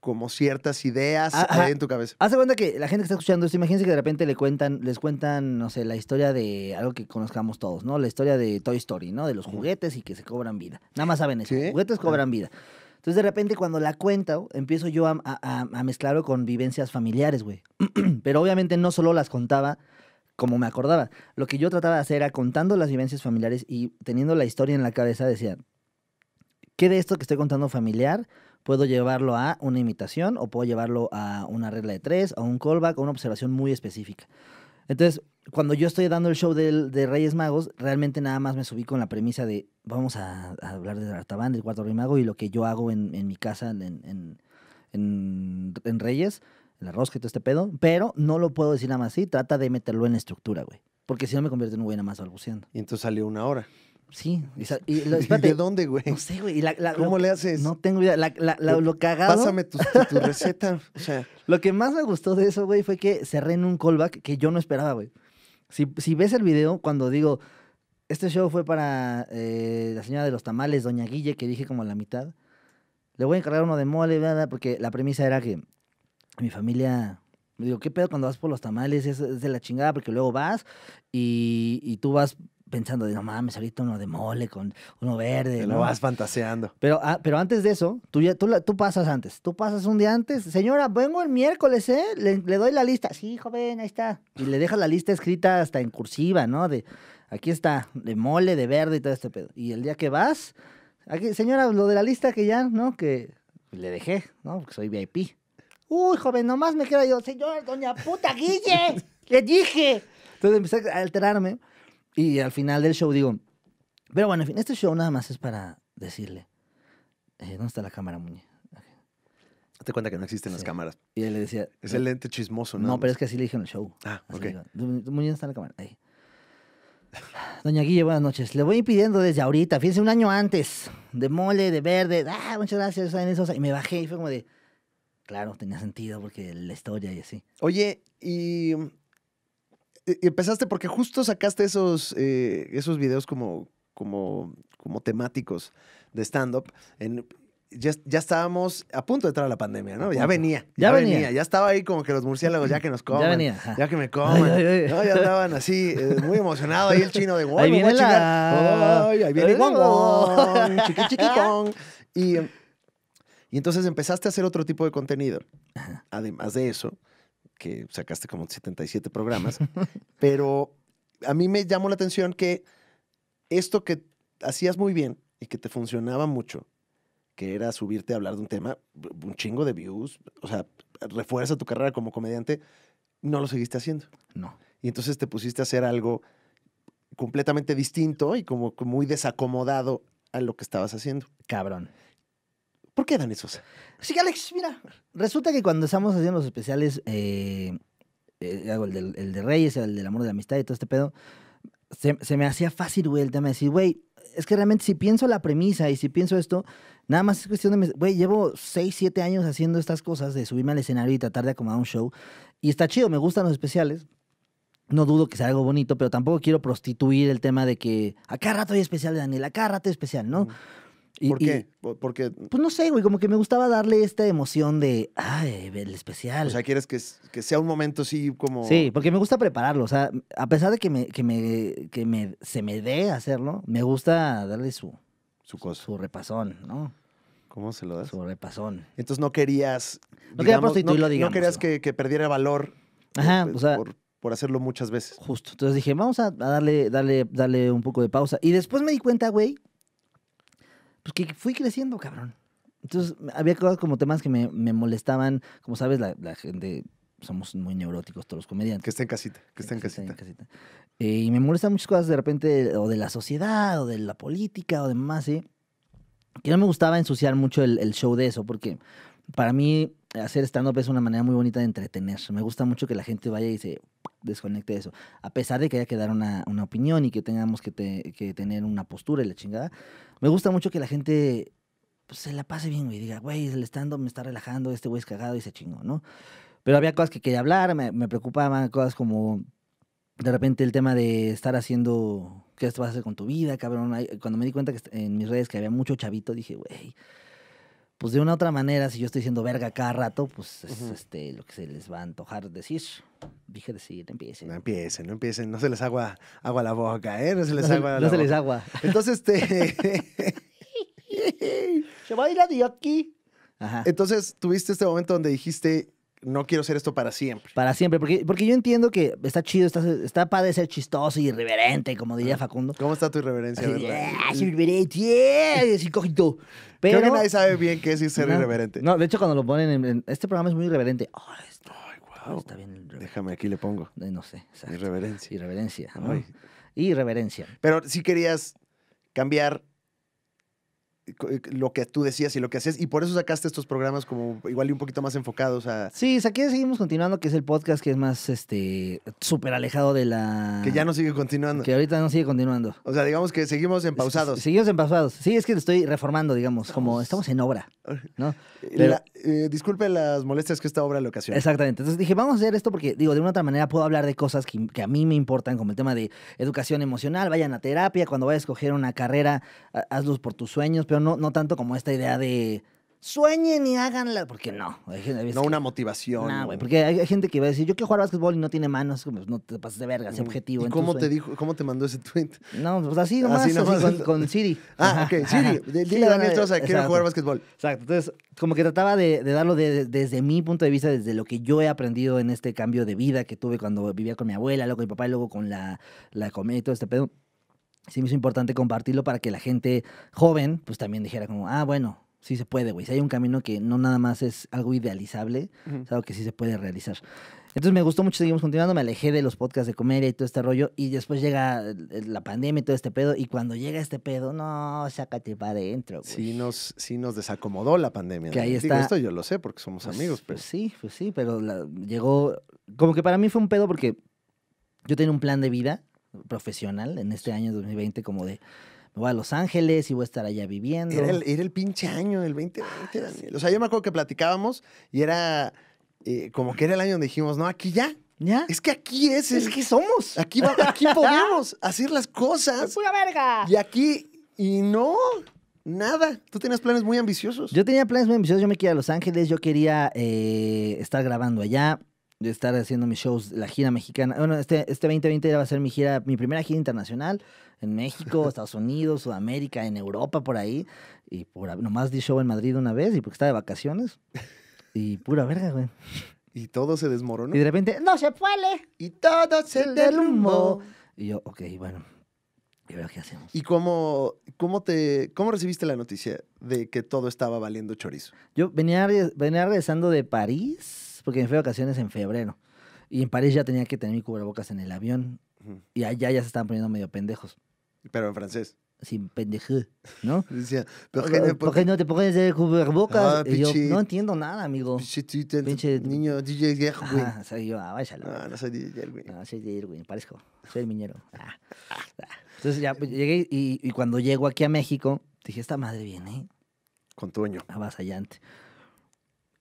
[SPEAKER 2] como ciertas ideas ah, ahí en tu cabeza. Hace cuenta que la gente que está escuchando esto, imagínense que de repente le cuentan, les cuentan, no sé, la historia de algo que conozcamos todos, ¿no? La historia de Toy Story, ¿no? De los juguetes y que se cobran vida. Nada más saben eso. los Juguetes cobran vida. Entonces, de repente, cuando la cuento, empiezo yo a, a mezclarlo con vivencias familiares, güey. Pero obviamente no solo las contaba como me acordaba. Lo que yo trataba de hacer era contando las vivencias familiares y teniendo la historia en la cabeza, decía, ¿qué de esto que estoy contando familiar puedo llevarlo a una imitación o puedo llevarlo a una regla de tres, a un callback, o una observación muy específica? Entonces, cuando yo estoy dando el show de, Reyes Magos, realmente nada más me subí con la premisa de vamos a, hablar de Artaban, del cuarto rey mago y lo que yo hago en, mi casa en, en, en Reyes la rosca y todo este pedo, pero no lo puedo decir nada más así, trata de meterlo en la estructura, güey. Porque si no me convierto en un güey nada más balbuceando.
[SPEAKER 1] Y entonces salió una hora. Sí, y, ¿De dónde, güey? No
[SPEAKER 2] sé, güey. ¿Cómo le haces? No tengo idea. lo, cagado. Pásame tu, receta. O sea. Lo que más me gustó de eso, güey, fue que cerré en un callback que yo no esperaba, güey. Si, ves el video, cuando digo, este show fue para eh, la señora de los tamales, Doña Guille, que dije como a la mitad. Le voy a encargar uno de mole, Porque la premisa era que mi familia me digo, ¿qué pedo cuando vas por los tamales? Es, de la chingada porque luego vas y, tú vas pensando de, no mames, ahorita uno de mole con uno verde. lo vas fantaseando. Pero, ah, pero antes de eso, tú, ya, tú, tú, pasas antes. Tú pasas un día antes. Señora, vengo el miércoles, ¿eh? Le, doy la lista. Sí, joven, ahí está. Y le dejas la lista escrita hasta en cursiva, ¿no? De, aquí está, de mole, de verde y todo este pedo. Y el día que vas, señora, lo de la lista que ya, ¿no? Que le dejé, ¿no? Porque soy VIP. Uy, joven, nomás me queda yo, señor, doña puta Guille, le dije. Entonces empecé a alterarme y al final del show digo, pero bueno, en fin, este show nada más es para decirle, eh, ¿dónde está la cámara, Muñe?
[SPEAKER 1] Te cuenta que no existen las cámaras. Y él le decía. Es el lente
[SPEAKER 2] chismoso, ¿no? No, pero es que así le dije en el show. Ah, ok. Muñe, la cámara. Doña Guille, buenas noches. Le voy pidiendo desde ahorita, fíjense, un año antes, de mole, de verde. Ah, muchas gracias, ¿saben eso? Y me bajé y fue como de claro, tenía sentido porque la historia y así.
[SPEAKER 1] Oye, y, empezaste porque justo sacaste esos, eh, esos videos como, como, como temáticos de stand-up. Ya, ya, estábamos a punto de entrar a la pandemia, ¿no? Ya venía. Ya, venía. Ya estaba ahí como que los murciélagos, ya que nos coman. Ya venía. Ya que me coman. No, ya estaban así, eh, muy emocionado ahí el chino de wow, ahí, viene la... ahí viene ahí Y... Y entonces empezaste a hacer otro tipo de contenido, además de eso, que sacaste como 77 programas, pero a mí me llamó la atención que esto que hacías muy bien y que te funcionaba mucho, que era subirte a hablar de un tema, un chingo de views, o sea, refuerza tu carrera como comediante, no lo seguiste haciendo. No. Y entonces te pusiste a hacer algo completamente distinto y como muy desacomodado a lo que estabas haciendo. Cabrón.
[SPEAKER 2] ¿Por qué dan esos? Sí, Alex, mira. Resulta que cuando estamos haciendo los especiales, eh, eh, hago el de, Reyes, el del amor de la amistad y todo este pedo, se, me hacía fácil, güey, el tema de decir, güey, es que realmente si pienso la premisa y si pienso esto, nada más es cuestión de, güey, llevo 6, 7 años haciendo estas cosas de subirme al escenario y tratar de acomodar un show. Y está chido, me gustan los especiales. No dudo que sea algo bonito, pero tampoco quiero prostituir el tema de que acá rato hay especial de Daniel, acá rato hay especial, ¿no? ¿Por qué? Pues no sé, güey, como que me gustaba darle esta emoción de,
[SPEAKER 1] ay, el especial. O sea, quieres que, sea un momento así como... Sí, porque
[SPEAKER 2] me gusta prepararlo, o sea, a pesar de que, me, que, me, que se me dé hacerlo, me gusta darle su... Su Su repasón, ¿no? ¿Cómo
[SPEAKER 1] se lo das? Su repasón.
[SPEAKER 2] Entonces no querías... No quería No querías
[SPEAKER 1] Que, perdiera
[SPEAKER 2] valor. Eh, por, por, hacerlo muchas veces. Justo. Entonces dije, vamos a, darle, darle, darle un poco de pausa. Y después me di cuenta, güey, pues, que fui creciendo, cabrón. Entonces, había cosas como temas que me, molestaban. Como sabes, la, gente, somos muy neuróticos todos los comediantes. Que estén en casita, que estén en casita. Eh, y me molestan muchas cosas de repente, o de la sociedad, o de la política, o demás, ¿sí? ¿eh? Que no me gustaba ensuciar mucho el, el show de eso, porque para mí hacer stand-up es una manera muy bonita de entretener. Me gusta mucho que la gente vaya y se desconecte de eso. A pesar de que haya que dar una, una opinión y que tengamos que, tener una postura y la chingada, me gusta mucho que la gente pues, se la pase bien, y Diga, güey, el stand-up me está relajando, este güey es cagado y se chingó, ¿no? Pero había cosas que quería hablar, me, preocupaban cosas como de repente el tema de estar haciendo qué vas a hacer con tu vida, cabrón. Cuando me di cuenta que en mis redes que había mucho chavito, dije, güey pues de una u otra manera, si yo estoy diciendo verga cada rato, pues es este, lo que se les va a antojar decir. Dije decir, empiecen. No empiecen, no empiecen, no se les agua, agua la boca, ¿eh?
[SPEAKER 1] No se les agua. no se les agua. Entonces, este. se va a ir a Ajá. Entonces, tuviste este momento donde dijiste, no quiero hacer esto para siempre.
[SPEAKER 2] Para siempre, porque, porque yo entiendo que está chido, está, está de ser chistoso y irreverente, como diría Facundo. ¿Cómo está tu irreverencia? ¿verdad? Ah, irreverente, es Pero, Creo que nadie sabe bien qué es ser irreverente. No, de hecho, cuando lo ponen en, este programa es muy irreverente. Ay, wow. Déjame, aquí le pongo. Eh, no sé. Irreverencia. Irreverencia. Irreverencia.
[SPEAKER 1] Pero si querías cambiar eh, lo que tú decías y lo que hacías, y por eso sacaste estos programas como igual y un poquito más enfocados a...
[SPEAKER 2] Sí, aquí seguimos continuando, que es el podcast que es más, este, súper alejado de la... Que ya no sigue continuando. Que ahorita no sigue continuando. O sea, digamos que seguimos en pausados. Seguimos en pausados. Sí, es que estoy reformando, digamos, como estamos en obra, ¿no? Eh,
[SPEAKER 1] eh, disculpe las molestias que esta obra le ocasiona.
[SPEAKER 2] Exactamente. Entonces dije, vamos a hacer esto porque, digo, de una otra manera puedo hablar de cosas que, a mí me importan, como el tema de educación emocional, vayan a terapia, cuando vayas a escoger una carrera, hazlos por tus sueños, pero no, no tanto como esta idea de sueñen y háganla, porque no. no una
[SPEAKER 1] motivación.
[SPEAKER 2] porque hay, gente que va a decir, yo quiero jugar básquetbol y no tiene manos, pues, no te pases de verga, ese mm, objetivo. ¿Y cómo te dijo, cómo te mandó ese tweet? No, pues así nomás, con, Siri. Ah, ok, Siri, dile a Daniel Troza, quiero jugar básquetbol. Exacto, entonces como que trataba de, darlo desde mi punto de vista, desde lo que yo he aprendido en este cambio de vida que tuve cuando vivía con mi abuela, luego con mi papá y luego con la, la comida y todo este pedo sí me hizo importante compartirlo para que la gente joven, pues también dijera como, ah, bueno, sí se puede, güey. Si hay un camino que no nada más es algo idealizable, es algo que sí se puede realizar. Entonces me gustó mucho, seguimos continuando, me alejé de los podcasts de comedia y todo este rollo, y después llega eh, eh, la pandemia y todo este pedo, y cuando llega este pedo, no, sácate para adentro. Güey. Sí nos, sí nos desacomodó la pandemia. Que ahí está. esto yo lo sé porque somos pues amigos. Pero... sí, pues sí, pero llegó, como que para mí fue un pedo porque yo tenía un plan de vida profesional en este año 2020 como de me voy a Los Ángeles y voy a estar allá viviendo. Era el, pinche año, el
[SPEAKER 1] 2020, ah, Daniel. O sea, yo me acuerdo que platicábamos y era eh, como que era el año donde dijimos, no, aquí ya. ¿Ya? Es que aquí es. Es que somos. Aquí, aquí podemos hacer las
[SPEAKER 2] cosas. verga! Y aquí, y no, nada. Tú tenías planes muy ambiciosos. Yo tenía planes muy ambiciosos. Yo me quería a Los Ángeles, yo quería eh, estar grabando allá de estar haciendo mis shows, la gira mexicana. Bueno, este, este 2020 va a ser mi gira, mi primera gira internacional en México, Estados Unidos, Sudamérica, en Europa, por ahí. Y por, nomás di show en Madrid una vez y porque estaba de vacaciones. Y pura verga, güey. Y todo se desmoronó. Y de repente, ¡no se puede! Y todo se, derrumbó. Y yo, ok, bueno. ¿Y veo qué hacemos?
[SPEAKER 1] ¿Y cómo, cómo, te, cómo recibiste la noticia de que todo estaba
[SPEAKER 2] valiendo chorizo? Yo venía, venía regresando de París porque me fui a vacaciones en febrero. Y en París ya tenía que tener mi cubrebocas en el avión. Y allá ya se estaban poniendo medio pendejos.
[SPEAKER 1] Pero en francés. Sin pendeje, ¿no? Decía, ¿por qué, no,
[SPEAKER 2] te pones el cubrebocas? Ah, y yo, no entiendo nada, amigo. Pinche, pinche niño DJ güey. Ah, soy yo, ah, ah No, no soy DJ güey. No, soy DJ güey, parezco. Soy el miñero. Ah, ah Entonces ya pues, llegué y, y, cuando llego aquí a México, dije, esta madre viene. Con tu dueño, Avasallante.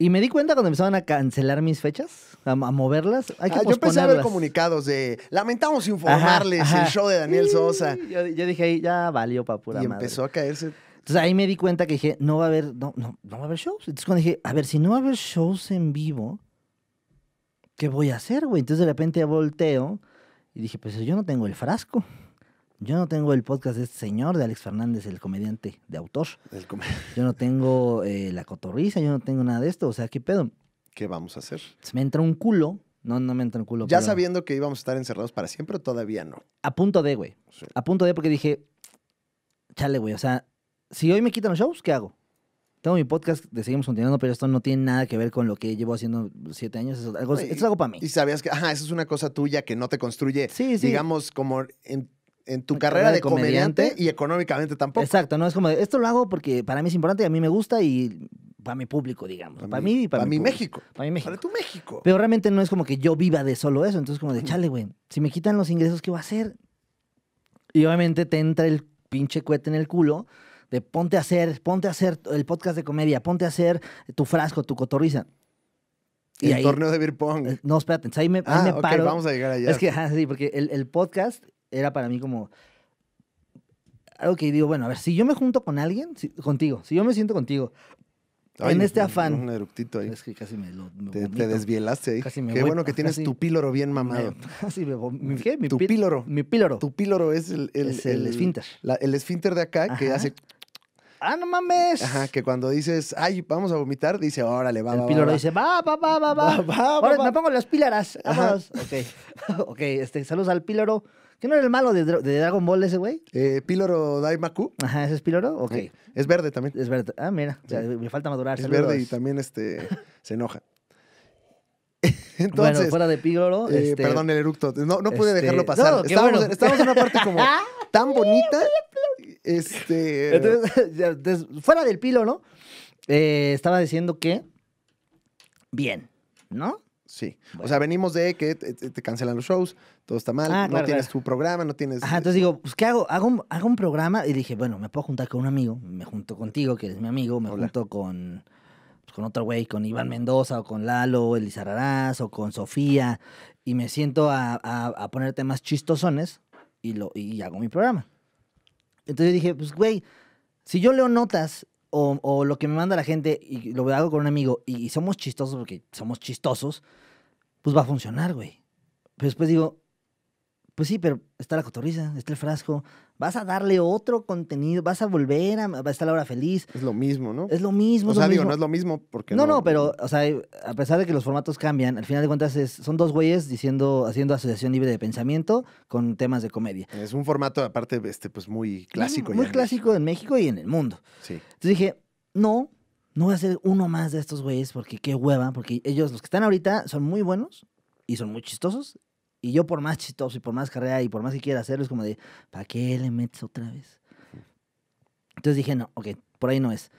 [SPEAKER 2] Y me di cuenta cuando empezaban a cancelar mis fechas, a, moverlas. Ah, yo empecé a ver
[SPEAKER 1] comunicados de lamentamos informarles el show de Daniel Sosa.
[SPEAKER 2] Yo, dije ahí, ya valió para pura y madre. Y empezó a caerse. Entonces ahí me di cuenta que dije, no va a haber, no, no, no va a haber shows. Entonces cuando dije, a ver, si no va a haber shows en vivo, ¿qué voy a hacer, güey? Entonces de repente volteo y dije, pues yo no tengo el frasco. Yo no tengo el podcast de este señor, de Alex Fernández, el comediante de autor. yo no tengo eh, la cotorriza, yo no tengo nada de esto. O sea, ¿qué pedo? ¿Qué vamos a hacer? Se me entra un culo. No, no me entra un culo. Ya sabiendo que íbamos a estar encerrados para siempre, todavía no. A punto de, güey. A punto de, porque dije, chale, güey. O sea, si hoy me quitan los shows, ¿qué hago? Tengo mi podcast de Seguimos Continuando, pero esto no tiene nada que ver con lo que llevo haciendo siete años. Eso, es algo para mí.
[SPEAKER 1] Y sabías que, ajá, eso es una cosa tuya que no te construye, sí, sí. digamos, como en en tu carrera, de, comediante, y económicamente tampoco.
[SPEAKER 2] Exacto, no es como, esto lo hago porque para mí es importante y a mí me gusta y para mi público, digamos. Para, mí, y para, mi, México. Para mi México. Para tu México. Pero realmente no es como que yo viva de solo eso. Entonces, como de, chale, güey, si me quitan los ingresos, ¿qué voy a hacer? Y obviamente te entra el pinche cuete en el culo de ponte a hacer, ponte a hacer el podcast de comedia, ponte a hacer tu frasco, tu cotorriza. Y el torneo de beer eh, No, espérate, ahí me, ah, ok, vamos a llegar allá. Es que, ah, sí, porque el podcast era para mí como algo que digo, bueno, a ver, si yo me junto con alguien, contigo, si yo me siento contigo, en este afán. Un
[SPEAKER 1] eructito ahí. Es que casi me lo. te, desvielaste ahí. Casi me Qué bueno que tienes tu píloro bien mamado. me, ¿qué? Mi tu píloro. Mi píloro. Tu píloro es el. el el, esfínter. el esfínter de acá que hace.
[SPEAKER 2] ¡Ah, no mames!
[SPEAKER 1] Ajá, que cuando dices,
[SPEAKER 2] ay, vamos a vomitar, dice, órale, va, El va, píloro va, dice, va, va, va, va, va. va, va, me pongo las pílaras. Ajá. Ok. ok, este, saludos al píloro. ¿Quién no era el malo de, Dragon Ball ese güey? Eh, Píloro Daimaku. Ajá, ese es Píloro, ok. Es verde también. Es verde. Ah, mira, me falta madurar. Es verde y
[SPEAKER 1] también este, se enoja.
[SPEAKER 2] Entonces, bueno, fuera de Píloro. Eh, este, perdón el
[SPEAKER 1] eructo. No, pude este, dejarlo pasar. estábamos, en una parte como
[SPEAKER 2] tan bonita.
[SPEAKER 1] este.
[SPEAKER 2] Entonces, fuera del Píloro, ¿no? Eh, estaba diciendo que. Bien, ¿no? Sí. O sea,
[SPEAKER 1] venimos de que te, cancelan los shows, todo está mal, ah, no tienes tu programa, no tienes. Ajá, entonces
[SPEAKER 2] digo, pues, ¿qué hago? Hago un, programa y dije, bueno, me puedo juntar con un amigo, me junto contigo, que eres mi amigo, me junto con, pues, con otro güey, con Iván Mendoza, o con Lalo, Elizararaz, o con Sofía, y me siento a, a, a poner temas chistosones y, lo, y hago mi programa. Entonces dije, pues, güey, si yo leo notas o, lo que me manda la gente y lo hago con un amigo y somos chistosos porque somos chistosos, pues va a funcionar, güey. Pero después digo, pues sí, pero está la cotorriza, está el frasco. Vas a darle otro contenido, vas a volver a, estar la hora feliz. Es lo mismo, ¿no? Es lo mismo. O sea, digo, no es lo
[SPEAKER 1] mismo porque. No, no, pero,
[SPEAKER 2] o sea, a pesar de que los formatos cambian, al final de cuentas son dos güeyes diciendo, haciendo asociación libre de pensamiento con temas de comedia.
[SPEAKER 1] Es un formato, aparte, este, pues muy clásico. Muy, muy
[SPEAKER 2] clásico en México y en el mundo. Sí. Entonces dije, no, no voy a hacer uno más de estos güeyes porque qué hueva, porque ellos, los que están ahorita, son muy buenos y son muy chistosos y yo por más chistoso y por más carrera y por más que quiera hacerlo, es como de, ¿para qué le metes otra vez? Entonces dije, no, ok, por ahí no es.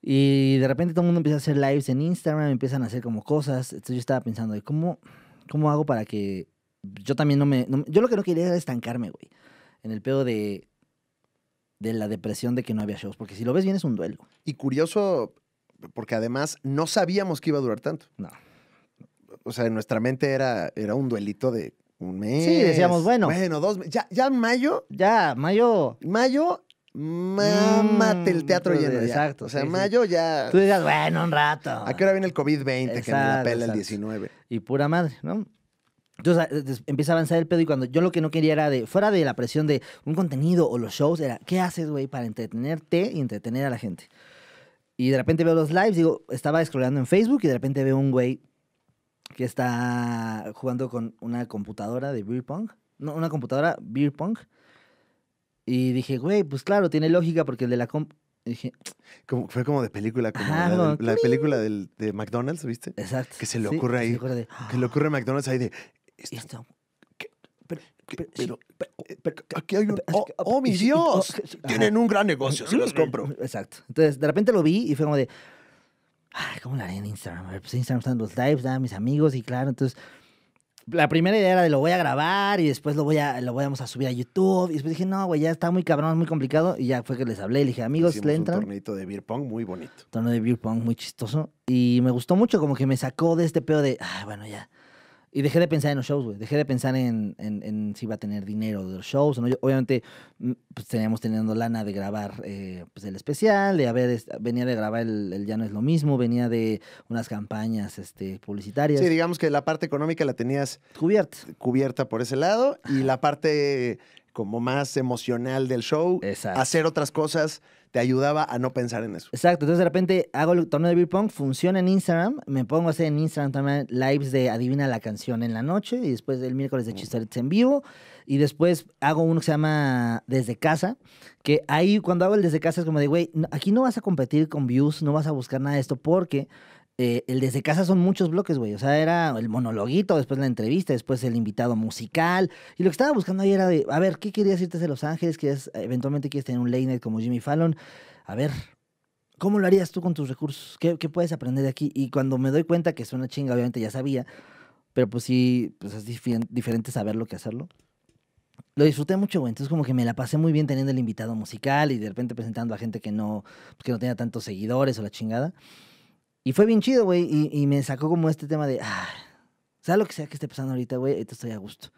[SPEAKER 2] Y de repente todo el mundo empieza a hacer lives en Instagram, empiezan a hacer como cosas. Entonces yo estaba pensando, ¿cómo, cómo hago para que yo también no me... No, yo lo que no quería era estancarme, güey, en el pedo de, de la depresión de que no había shows, porque si lo ves bien es un duelo. Y curioso,
[SPEAKER 1] porque además no sabíamos que iba a durar tanto. No o sea, en nuestra mente era, era un duelito de un mes. Sí, decíamos, bueno. Bueno, dos meses. Ya, ya mayo. Ya, mayo. Mayo, mámate el mm, teatro lleno. Exacto. O sea, mayo ya. Tú digas, bueno, un rato. ¿A
[SPEAKER 2] qué hora viene el COVID-20 que me la pela el 19? Y pura madre, ¿no? Entonces empieza a avanzar el pedo y cuando yo lo que no quería era de, fuera de la presión de un contenido o los shows, era, ¿qué haces, güey, para entretenerte y entretener a la gente? Y de repente veo los lives, digo, estaba scrollando en Facebook y de repente veo un güey que está jugando con una computadora de beer pong. No, una computadora beer pong. Y dije, güey, pues claro, tiene lógica porque el de la comp... fue como de película,
[SPEAKER 1] como la, película del, de McDonald's, ¿viste? Exacto. Que se le ocurre ahí. que le ocurre a McDonald's
[SPEAKER 2] ahí de... pero, pero, eh, aquí hay un... Oh, ¡Oh, mi Dios! Oh, tienen un gran negocio, si los compro. Exacto. Entonces, de repente lo vi y fue como de... Ay, ¿cómo la haré en Instagram? pues Instagram están los lives, a mis amigos y claro, entonces la primera idea era de lo voy a grabar y después lo voy a lo vamos a subir a YouTube y después dije, "No, güey, ya está muy cabrón, muy complicado" y ya fue que les hablé, y dije, "Amigos, le entran." un
[SPEAKER 1] torneito de beer pong muy bonito.
[SPEAKER 2] Torneo de beer pong muy chistoso y me gustó mucho como que me sacó de este pedo de, "Ah, bueno, ya." Y dejé de pensar en los shows, güey. Dejé de pensar en, si iba a tener dinero de los shows. obviamente, mm, pues teníamos teniendo lana de grabar eh, pues, el especial, de haber, venía de grabar el, el, Ya no es lo mismo, venía de unas campañas este, publicitarias. Sí,
[SPEAKER 1] digamos que la parte económica la tenías cubierta. Cubierta por ese lado y la parte como más emocional del show, Exacto. hacer otras cosas te ayudaba a no pensar en eso.
[SPEAKER 2] Exacto, entonces de repente hago el torneo de beer pong, funciona en Instagram, me pongo a hacer en Instagram también lives de adivina la canción en la noche y después el miércoles de chistes en vivo y después hago uno que se llama desde casa, que ahí cuando hago el desde casa es como de, güey, aquí no vas a competir con views, no vas a buscar nada de esto porque eh, el desde casa son muchos bloques, güey. O sea, era el monologuito, después la entrevista, después el invitado musical. Y lo que estaba buscando ahí era a ver, ¿qué querías irte a Los Ángeles? es eventualmente quieres tener un late night como Jimmy Fallon? A ver, ¿cómo lo harías tú con tus recursos? ¿Qué, puedes aprender de aquí? Y cuando me doy cuenta que es una chinga, obviamente ya sabía, pero pues sí, pues es diferente diferente saberlo que hacerlo. Lo disfruté mucho, güey. Entonces como que me la pasé muy bien teniendo el invitado musical y de repente presentando a gente que no, pues que no tenía tantos seguidores o la chingada. Y fue bien chido, güey. Y, me sacó como este tema de. Ah, sea lo que sea que esté pasando ahorita, güey, esto estoy a gusto.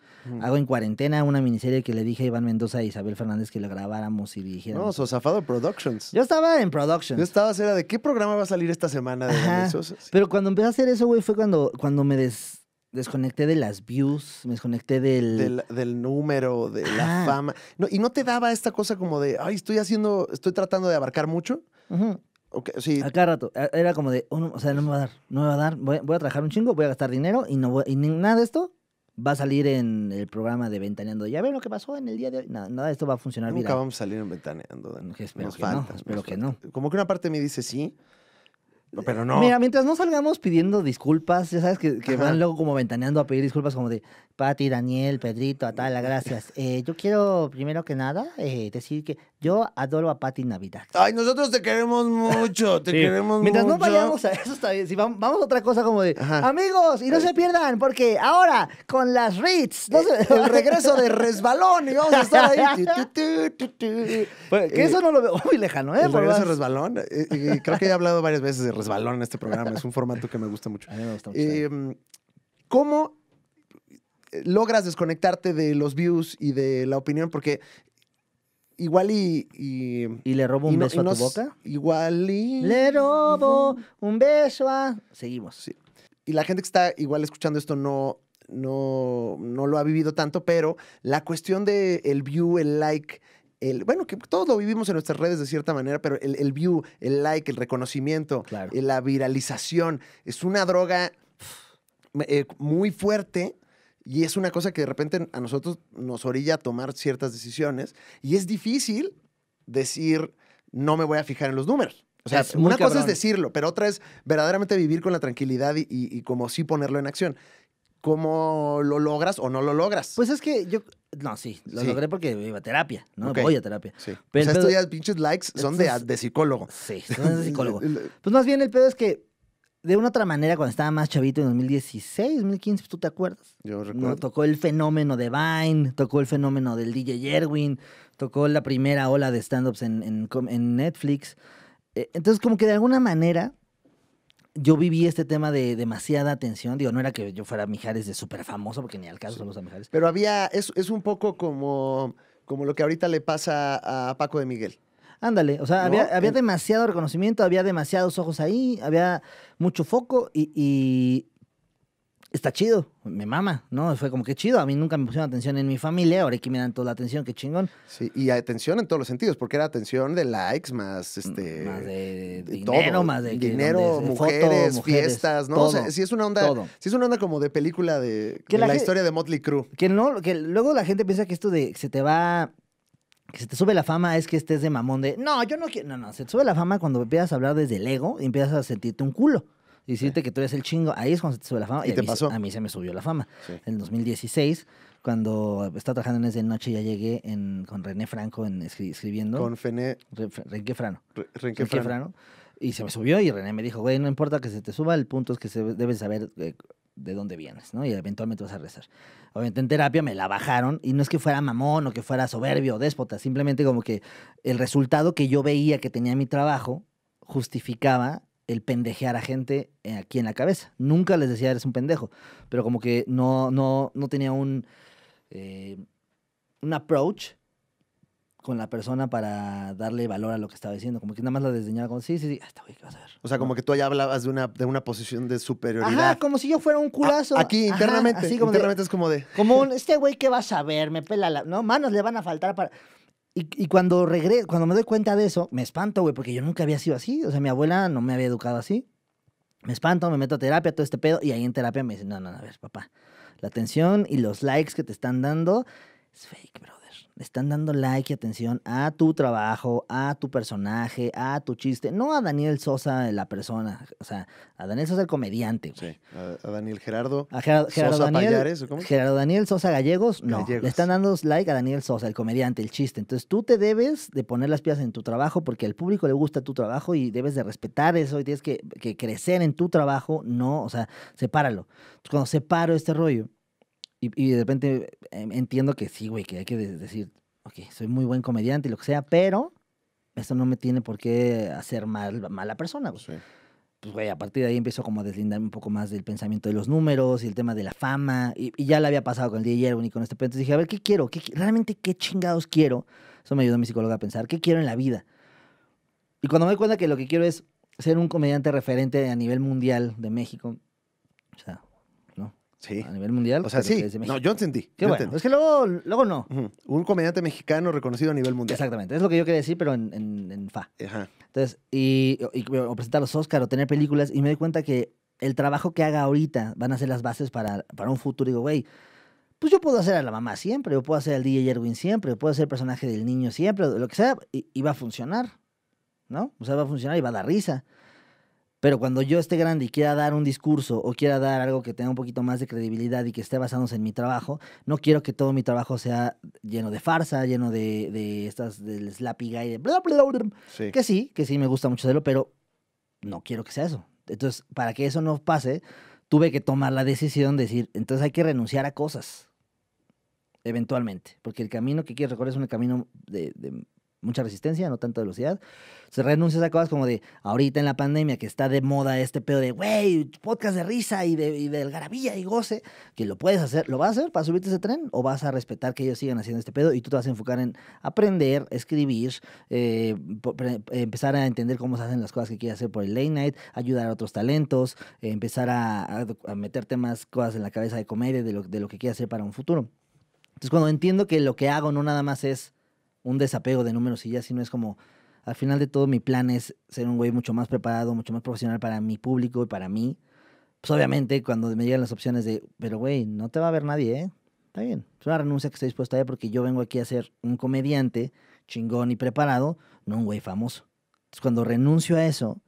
[SPEAKER 2] Hago en cuarentena una miniserie que le dije a Iván Mendoza e Isabel Fernández que la grabáramos y dijéramos No, Sosafado Productions. Yo estaba en Productions. Yo estaba, era de qué programa va
[SPEAKER 1] a salir esta semana de
[SPEAKER 2] Pero cuando empecé a hacer eso, güey, fue cuando, cuando me desconecté de las views, me desconecté del... Del, número, de la fama. y no te daba esta cosa como de, ay, estoy haciendo, estoy tratando de abarcar mucho. Okay, A cada rato. Era como de, oh, o sea, no me va a dar, no me va a dar. Voy, a trabajar un chingo, voy a gastar dinero y no y nada de esto va a salir en el programa de Ventaneando. Ya ven lo que pasó en el día de hoy. Nada, de esto va a funcionar bien. Nunca vamos
[SPEAKER 1] a salir en Ventaneando. Espero que que no.
[SPEAKER 2] Como que una parte me dice sí, pero no. Mira, mientras no salgamos pidiendo disculpas, ya sabes que, van luego como ventaneando a pedir disculpas como de Pati, Daniel, Pedrito, Atala, gracias. Eh, yo quiero, primero que nada, eh, decir que yo adoro a Pati Navidad.
[SPEAKER 1] Ay, nosotros te queremos mucho, te queremos mucho. Mientras no vayamos a eso,
[SPEAKER 2] está bien. Si vamos, a otra cosa como de, amigos, y no se pierdan, porque ahora con las Ritz, eh, el regreso de Resbalón, y vamos a estar ahí.
[SPEAKER 1] Pues, que eso no lo veo muy lejano, ¿eh? El regreso de Resbalón, creo que he hablado varias veces de Resbalón resbalón pues, en este programa. es un formato que me gusta mucho. A mí me gusta mucho. Em, ¿Cómo logras desconectarte de los views y de la opinión? Porque igual y. ¿Y, le robo un beso a tu boca? Igual y. Le robo
[SPEAKER 2] un beso
[SPEAKER 1] a. Seguimos. Sí. Y la gente que está igual escuchando esto no, no, no lo ha vivido tanto, pero la cuestión del el view, el like bueno, que todos lo vivimos en nuestras redes de cierta manera, pero el, view, el like, el reconocimiento, eh, la viralización, es una droga eh, muy fuerte. Y es una cosa que de repente a nosotros nos orilla a tomar ciertas decisiones. Y es difícil decir, no me voy a fijar en los números. O sea, una cosa es decirlo, pero otra es verdaderamente vivir con la tranquilidad y, como si ponerlo en acción cómo
[SPEAKER 2] lo logras o no lo logras. Pues es que yo. No, sí, lo logré porque iba a terapia, ¿no? Voy a terapia. Sí.
[SPEAKER 1] o sea, estos pinches likes son de, psicólogo. Sí, son de psicólogo.
[SPEAKER 2] pues más bien el pedo es que, de una otra manera, cuando estaba más chavito en 2016, 2015, pues, ¿tú te acuerdas? Yo recuerdo. tocó el fenómeno de Vine, tocó el fenómeno del DJ Erwin, tocó la primera ola de stand-ups en Netflix. Eh, entonces, como que de alguna manera yo viví este tema de demasiada atención. Digo, no era que yo fuera Mijares de súper famoso, porque ni al caso somos a Mijares.
[SPEAKER 1] Pero había, es, es un poco como, como lo que ahorita le pasa a Paco de Miguel.
[SPEAKER 2] Ándale, o sea, había, demasiado reconocimiento, había demasiados ojos ahí, había mucho foco y, está chido, me mama, ¿no? Fue como que chido, a mí nunca me pusieron atención en mi familia, ahora aquí me dan toda la atención, qué chingón. Sí, y
[SPEAKER 1] atención en todos los sentidos, porque era atención de likes más, este... Mm, más de, dinero, más de... Dinero, mujeres, fiestas, ¿no? o sea, si es una onda... Si es una onda como de película de, la, historia
[SPEAKER 2] de Motley Crue. Que no, que luego la gente piensa que esto de que se te va... Que se te sube la fama es que estés de mamón de... No, yo no quiero... No, no, se te sube la fama cuando empiezas a hablar desde el ego y empiezas a sentirte un culo y decirte que tú eres el chingo. Ahí es cuando se te sube la fama. ¿Y, te a mí, pasó? A mí se me subió la fama. En 2016, cuando estaba trabajando en ese noche, ya llegué con René Franco en, escribiendo. Con Fene... René Franco Frano. Y se me subió y René me dijo, güey, no importa que se te suba, el punto es que se, debes saber... Eh, de dónde vienes, ¿no? Y eventualmente vas a rezar. Obviamente en terapia me la bajaron y no es que fuera mamón o que fuera soberbio o déspota, simplemente como que el resultado que yo veía que tenía mi trabajo justificaba el pendejear a gente eh, aquí en la cabeza. Nunca les decía eres un pendejo, pero como que no, no, no tenía un, eh, un approach con la persona para darle valor a lo que estaba diciendo. Como que nada más la desdeñaba como, sí, sí, sí, güey, O sea,
[SPEAKER 1] como que tú allá hablabas de una, de una posición de superioridad.
[SPEAKER 2] como si yo fuera un culazo. aquí, internamente, como internamente es como de... Como este güey, ¿qué vas a saber? Me pela la... No, manos le van a faltar para... Y, cuando regreso, cuando me doy cuenta de eso, me espanto, güey, porque yo nunca había sido así. O sea, mi abuela no me había educado así. Me espanto, me meto a terapia, todo este pedo. Y ahí en terapia me dicen, no, no, no, a ver, papá. La atención y los likes que te están dando es fake, bro le están dando like y atención a tu trabajo, a tu personaje, a tu chiste, no a Daniel Sosa, la persona, o sea, a Daniel Sosa el comediante. Sí, a, Daniel Gerardo. A Gerardo Sosa Daniel, Payares, ¿o cómo? Gerardo Daniel Sosa Gallegos, no. Le están dando like a Daniel Sosa, el comediante, el chiste. Entonces tú te debes de poner las piezas en tu trabajo porque al público le gusta tu trabajo y debes de respetar eso y tienes que, que crecer en tu trabajo, no, o sea, sepáralo. Entonces, cuando separo este rollo, y, de repente em, entiendo que sí, güey, que hay que decir, ok, soy muy buen comediante y lo que sea, pero eso no me tiene por qué hacer mal, mala persona, güey. Pues, güey, a partir de ahí empiezo como a deslindarme un poco más del pensamiento de los números y el tema de la fama. Y, ya lo había pasado con el ayer y con este Entonces dije, a ver, ¿qué quiero? ¿Qué, ¿Realmente qué chingados quiero? Eso me ayudó a mi psicóloga a pensar, ¿qué quiero en la vida? Y cuando me doy cuenta que lo que quiero es ser un comediante referente a nivel mundial de México, o sea, Sí. A nivel mundial.
[SPEAKER 1] O sea, sí. No, yo entendí. Qué
[SPEAKER 2] Es que luego, no. Un comediante mexicano reconocido a nivel mundial. Exactamente. Es lo que yo quería decir, pero en, en, fa. Entonces, y, o presentar los Oscar o tener películas. Y me doy cuenta que el trabajo que haga ahorita van a ser las bases para, un futuro. Y digo, güey, pues yo puedo hacer a la mamá siempre, yo puedo hacer al DJ Erwin siempre, yo puedo hacer el personaje del niño siempre, lo que sea, y, y va a funcionar. ¿No? O sea, va a funcionar y va a dar risa. Pero cuando yo esté grande y quiera dar un discurso o quiera dar algo que tenga un poquito más de credibilidad y que esté basándose en mi trabajo, no quiero que todo mi trabajo sea lleno de farsa, lleno de, estas del slappy guy, de bla, Que sí, que sí me gusta mucho hacerlo, pero no quiero que sea eso. Entonces, para que eso no pase, tuve que tomar la decisión de decir, entonces hay que renunciar a cosas, eventualmente, porque el camino que quiero recorrer es un camino de mucha resistencia, no tanta velocidad. Se renuncia a cosas como de ahorita en la pandemia que está de moda este pedo de, güey, podcast de risa y de, y y goce, que lo puedes hacer, lo vas a hacer para subirte ese tren o vas a respetar que ellos sigan haciendo este pedo y tú te vas a enfocar en aprender, escribir, eh, empezar a entender cómo se hacen las cosas que quieres hacer por el late night, ayudar a otros talentos, empezar a, meterte más cosas en la cabeza de comedia, de lo, de lo que quieres hacer para un futuro. Entonces, cuando entiendo que lo que hago no nada más es un desapego de números y ya, si no es como, al final de todo mi plan es ser un güey mucho más preparado, mucho más profesional para mi público y para mí. Pues obviamente cuando me llegan las opciones de, pero güey, no te va a ver nadie, ¿eh? Está bien, es una renuncia que estoy dispuesto a ir porque yo vengo aquí a ser un comediante chingón y preparado, no un güey famoso. Entonces cuando renuncio a eso,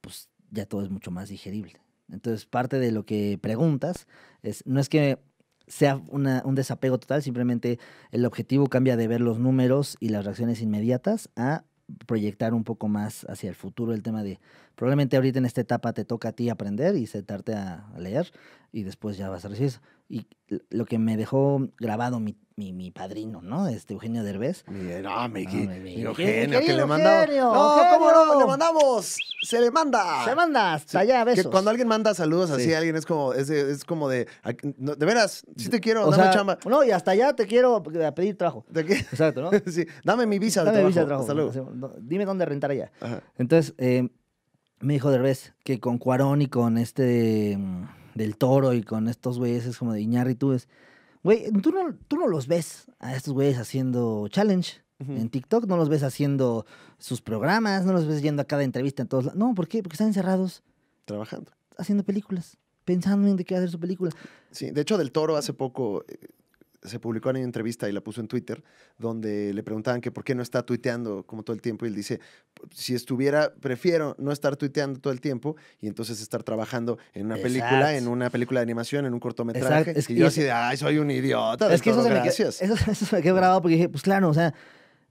[SPEAKER 2] pues ya todo es mucho más digerible. Entonces parte de lo que preguntas es, no es que sea un desapego total, simplemente el objetivo cambia de ver los números y las reacciones inmediatas a proyectar un poco más hacia el futuro el tema de probablemente ahorita en esta etapa te toca a ti aprender y sentarte a, leer y después ya vas a recibir eso. Y lo que me dejó grabado mi, mi, mi padrino, ¿no? Este Eugenio Derbez. Mira, eh, no, mi, Eugenio, que le mandamos. No, Eugenio. ¿cómo no? Le
[SPEAKER 1] mandamos. Se le manda. Se manda hasta allá, besos. cuando alguien manda saludos así, a alguien es como, es, es como de, de veras,
[SPEAKER 2] sí te quiero, dame chamba. No, y hasta allá te quiero pedir trabajo. ¿De qué? Exacto, ¿no? sí, dame mi visa de trabajo. Visa de trabajo. dime dónde rentar allá. Entonces, eh, me dijo Derbez que con Cuarón y con este mm, del Toro y con estos güeyes es como de Iñarri, Güey, ¿tú no, los ves a estos güeyes haciendo challenge. En TikTok no los ves haciendo sus programas, no los ves yendo a cada entrevista en todos lados. No, ¿por qué? Porque están encerrados. Trabajando. Haciendo películas, pensando en de qué hacer su película. Sí, de hecho, Del
[SPEAKER 1] Toro hace poco eh, se publicó en una entrevista y la puso en Twitter, donde le preguntaban que por qué no está tuiteando como todo el tiempo. Y él dice, si estuviera, prefiero no estar tuiteando todo el tiempo y entonces estar trabajando en una película, en una película de animación, en un cortometraje. que, y yo así de, ay, soy un idiota. Es que eso,
[SPEAKER 2] Me quedó, grabado porque dije, pues claro, o sea,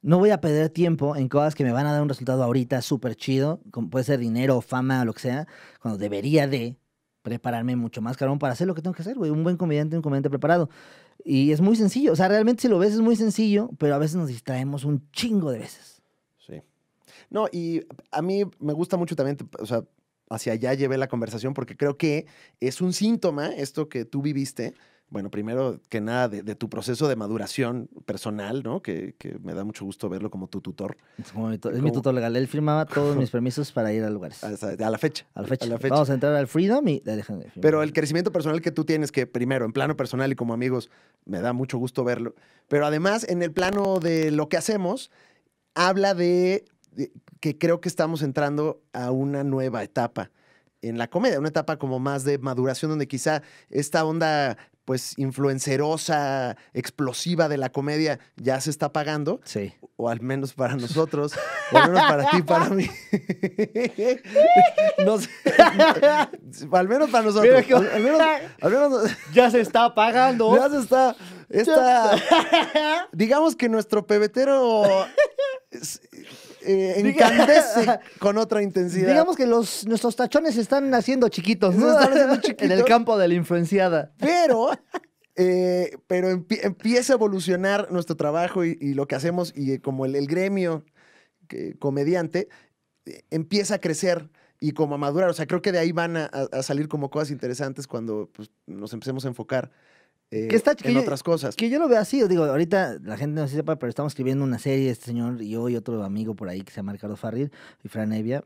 [SPEAKER 2] no voy a perder tiempo en cosas que me van a dar un resultado ahorita súper chido, como puede ser dinero, fama, lo que sea, cuando debería de prepararme mucho más, carón para hacer lo que tengo que hacer, güey. Un buen comediante, un comediante preparado. Y es muy sencillo, o sea, realmente si lo ves es muy sencillo, pero a veces nos distraemos un chingo de veces.
[SPEAKER 1] Sí. No, y a mí me gusta mucho también, o sea, hacia allá llevé la conversación porque creo que es un síntoma esto que tú viviste bueno, primero que nada, de, tu proceso de maduración personal, ¿no? Que, me da mucho gusto
[SPEAKER 2] verlo como tu tutor. Es, mi, tutor legal. Él firmaba todos mis permisos para ir a lugares. A, la fecha. a, la fecha. Vamos a entrar al Freedom y
[SPEAKER 1] Pero el crecimiento personal que tú tienes, que primero, en plano personal y como amigos, me da mucho gusto verlo. Pero además, en el plano de lo que hacemos, habla de que creo que estamos entrando a una nueva etapa en la comedia, una etapa como más de maduración donde quizá esta onda pues influencerosa, explosiva de la comedia ya se está pagando. Sí. O al menos para nosotros, o al menos para ti, para mí. no sé, al menos para nosotros. al, menos, ya se está pagando. Ya se está. digamos que nuestro pebetero
[SPEAKER 2] encandece eh,
[SPEAKER 1] con otra intensidad. Digamos
[SPEAKER 2] que los, nuestros tachones están haciendo chiquitos, En el
[SPEAKER 1] campo de la influenciada. Pero eh, pero empieza a evolucionar nuestro trabajo y, lo que hacemos, y eh, como el, gremio comediante empieza a crecer y como a madurar. O sea, creo que de ahí van a, salir como cosas interesantes cuando pues, nos empecemos a enfocar
[SPEAKER 2] eh, que está, en otras cosas. Que yo lo veo así, digo, ahorita la gente no sepa, pero estamos escribiendo una serie, este señor, yo y otro amigo por ahí que se llama Ricardo Farril y Fran Evia.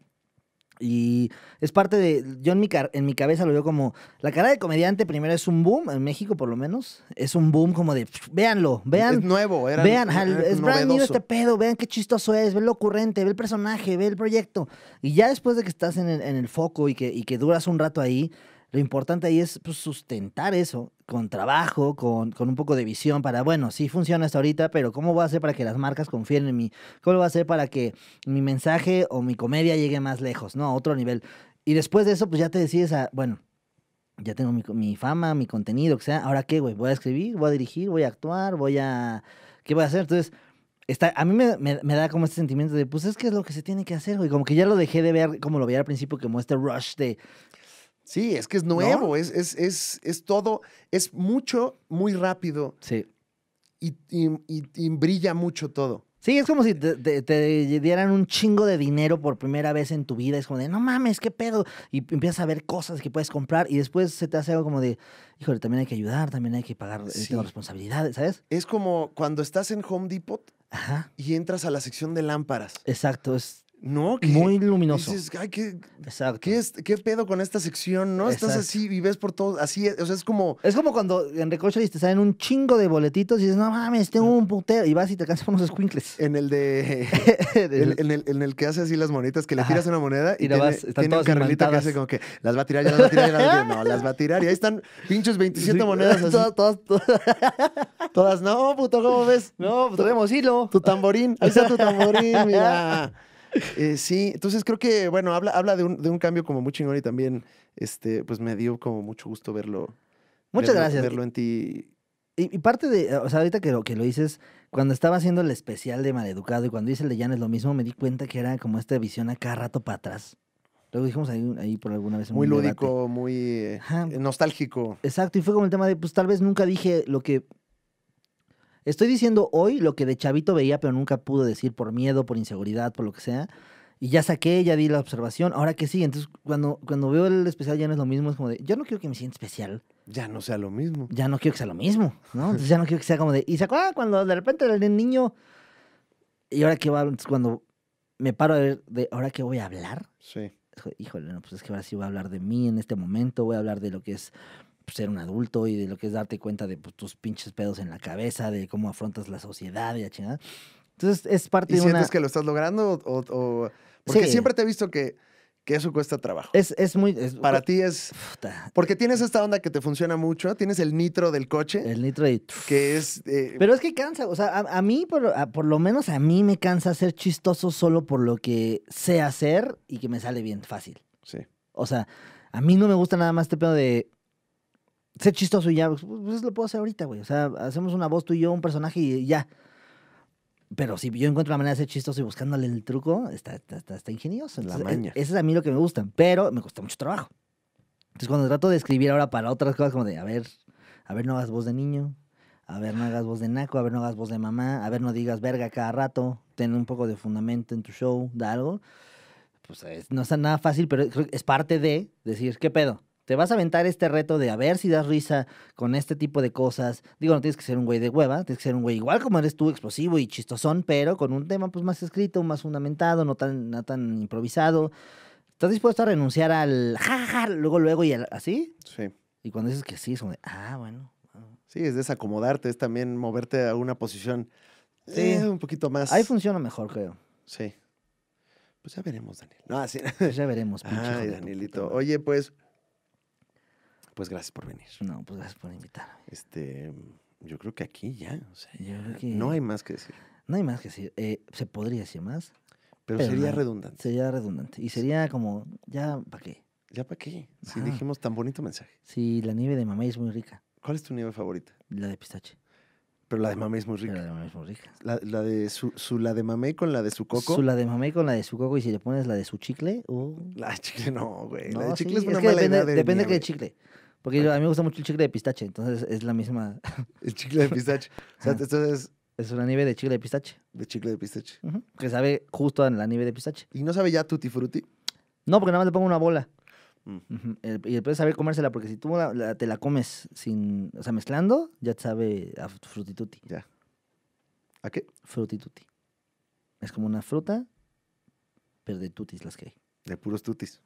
[SPEAKER 2] Y es parte de, yo en mi, en mi cabeza lo veo como, la cara de comediante primero es un boom, en México por lo menos, es un boom como de, véanlo, vean. Es nuevo, es brand este pedo, vean qué chistoso es, ve lo ocurrente, ve el personaje, ve el proyecto. Y ya después de que estás en el, foco y que, y que duras un rato ahí, lo importante ahí es pues, sustentar eso con trabajo, con, un poco de visión para, bueno, sí funciona hasta ahorita, pero ¿cómo voy a hacer para que las marcas confíen en mí? ¿Cómo voy a hacer para que mi mensaje o mi comedia llegue más lejos, ¿no? A otro nivel. Y después de eso, pues ya te decides a, bueno, ya tengo mi, fama, mi contenido, o sea, ¿ahora qué, güey? ¿Voy a escribir? ¿Voy a dirigir? ¿Voy a actuar? ¿Voy a... ¿Qué voy a hacer? Entonces... Está, a mí me, da como este sentimiento de, pues es que es lo que se tiene que hacer, güey. Como que ya lo dejé de ver como lo veía al principio, que este rush de, Sí, es que es nuevo,
[SPEAKER 1] es, es, es, todo, es mucho,
[SPEAKER 2] muy rápido. Sí. Y, brilla mucho todo. Sí, es como si te, dieran un chingo de dinero por primera vez en tu vida. Es como de, no mames, qué pedo. Y empiezas a ver cosas que puedes comprar y después se te hace algo como de, híjole, también hay que ayudar, también hay que pagar eh, tengo responsabilidades, ¿sabes? Es como cuando estás en Home Depot y entras
[SPEAKER 1] a la sección de lámparas.
[SPEAKER 2] Exacto, es no, que muy luminoso. Dices,
[SPEAKER 1] ay, qué, ¿qué, pedo con esta sección? ¿No? Estás
[SPEAKER 2] así y ves por todo, así, o sea, es como... Es como cuando en Recocholis te salen un chingo de boletitos y dices, no mames, tengo un putero, y vas y te por unos squinkles. En el de...
[SPEAKER 1] en, el, en, el, que hace así las monitas, que le tiras una moneda y, y tiene, vas, tiene un carrilito que hace como que las va a tirar, ya las va a tirar, ya las no, las va a tirar, y ahí están pinches 27 monedas así. Todas, todas, todas, todas, no, puto, ¿cómo ves? No, pues tenemos hilo. Tu tamborín, ahí está tu tamborín, mira. Eh, sí, entonces creo que, bueno, habla, habla de, un, de un cambio como muy
[SPEAKER 2] chingón y también, este, pues me dio como mucho gusto verlo.
[SPEAKER 1] Muchas gracias. Verlo
[SPEAKER 2] en ti. Y, y, parte de, o sea, ahorita que lo, que lo dices, cuando estaba haciendo el especial de Maleducado y cuando hice el de Jan lo mismo, me di cuenta que era como esta visión acá rato para atrás. Luego dijimos ahí, ahí por alguna vez. muy lúdico, muy eh, nostálgico. Exacto, y fue como el tema de, pues tal vez nunca dije lo que Estoy diciendo hoy lo que de chavito veía, pero nunca pudo decir por miedo, por inseguridad, por lo que sea. Y ya saqué, ya di la observación. Ahora que sí, entonces cuando, cuando veo el especial ya no es lo mismo. Es como de, yo no quiero que me sienta especial. Ya no sea lo mismo. Ya no quiero que sea lo mismo, ¿no? Entonces ya no quiero que sea como de, ¿y se acuerdan cuando de repente era el niño... Y ahora que va, entonces cuando me paro a ver de, ¿ahora que voy a hablar? Sí. Híjole, no, pues es que ahora sí voy a hablar de mí en este momento, voy a hablar de lo que es ser un adulto y de lo que es darte cuenta de pues, tus pinches pedos en la cabeza, de cómo afrontas la sociedad y la chingada. Entonces es parte ¿Y sientes que
[SPEAKER 1] lo estás logrando o...? Porque siempre
[SPEAKER 2] te he visto que, que eso cuesta trabajo. Es, es muy... Para
[SPEAKER 1] ti es... Porque tienes esta onda que te funciona mucho, tienes el nitro del coche.
[SPEAKER 2] El nitro de... Que es... Eh, Pero es que cansa, o sea, a, mí, por, por lo menos a mí me cansa ser chistoso solo por lo que sé hacer y que me sale bien, fácil. Sí. O sea, a mí no me gusta nada más este pedo de ser chistoso y ya, pues, pues lo puedo hacer ahorita, güey. O sea, hacemos una voz tú y yo, un personaje y ya. Pero si yo encuentro la manera de ser chistoso y buscándole el truco, está, está, está, ingenioso. Entonces, la Es, es a mí lo que me gusta, pero me cuesta mucho trabajo. Entonces, cuando trato de escribir ahora para otras cosas, como de, a ver, a ver, no hagas voz de niño, a ver, no hagas voz de naco, a ver, no hagas voz de mamá, a ver, no digas verga cada rato, ten un poco de fundamento en tu show, da algo. Pues no está nada fácil, pero es parte de decir, ¿qué pedo? te vas a aventar este reto de a ver si das risa con este tipo de cosas. Digo, no tienes que ser un güey de hueva, tienes que ser un güey igual como eres tú, explosivo y chistosón, pero con un tema pues más escrito, más fundamentado, no tan, tan improvisado. ¿Estás dispuesto a renunciar al jajaja, luego, luego y así? Sí. Y cuando dices que sí, es como de, ah, bueno.
[SPEAKER 1] Ah. Sí, es desacomodarte, es también moverte a una posición sí. Eh, un poquito más. Ahí funciona mejor, creo. Sí. Pues ya veremos, Daniel. No, así... Pues ya veremos, pinche. Ay, Danielito. Oye, pues pues gracias por venir. No, pues gracias por invitarme. Este,
[SPEAKER 2] yo creo que aquí ya, o sea, no hay más que decir. No hay más que decir. Eh, se podría decir más. Pero, sería redundante. Sería redundante. Y sería como, ya, ¿para qué? Ya, ¿para qué? Si dijimos tan bonito mensaje. Sí, la nieve de mamá es muy rica.
[SPEAKER 1] ¿Cuál es tu nieve favorita? La de pistache. Pero la de mamey es muy rica. la de mamé es muy rica. La, de su, la de mamey
[SPEAKER 2] con la de su coco. Su la de mamey con la de su coco y si le pones la de su chicle. o uh. La de chicle no, güey. la de chicle es una es que depende, de qué chicle. Porque a mí me gusta mucho el chicle de pistache, entonces es la misma. El chicle de pistache. o sea, entonces. Es una nieve de chicle de pistache. De chicle de pistache. Que sabe justo a la nieve de pistache. ¿Y no sabe ya tutti frutti? No, porque nada más le pongo una bola. Y después saber comérsela, porque si tú te la comes sin, o sea, mezclando, ya te sabe a frutituti. Ya. ¿A qué? Frutituti. Es como una fruta, pero de tutis las que hay. De puros tutis.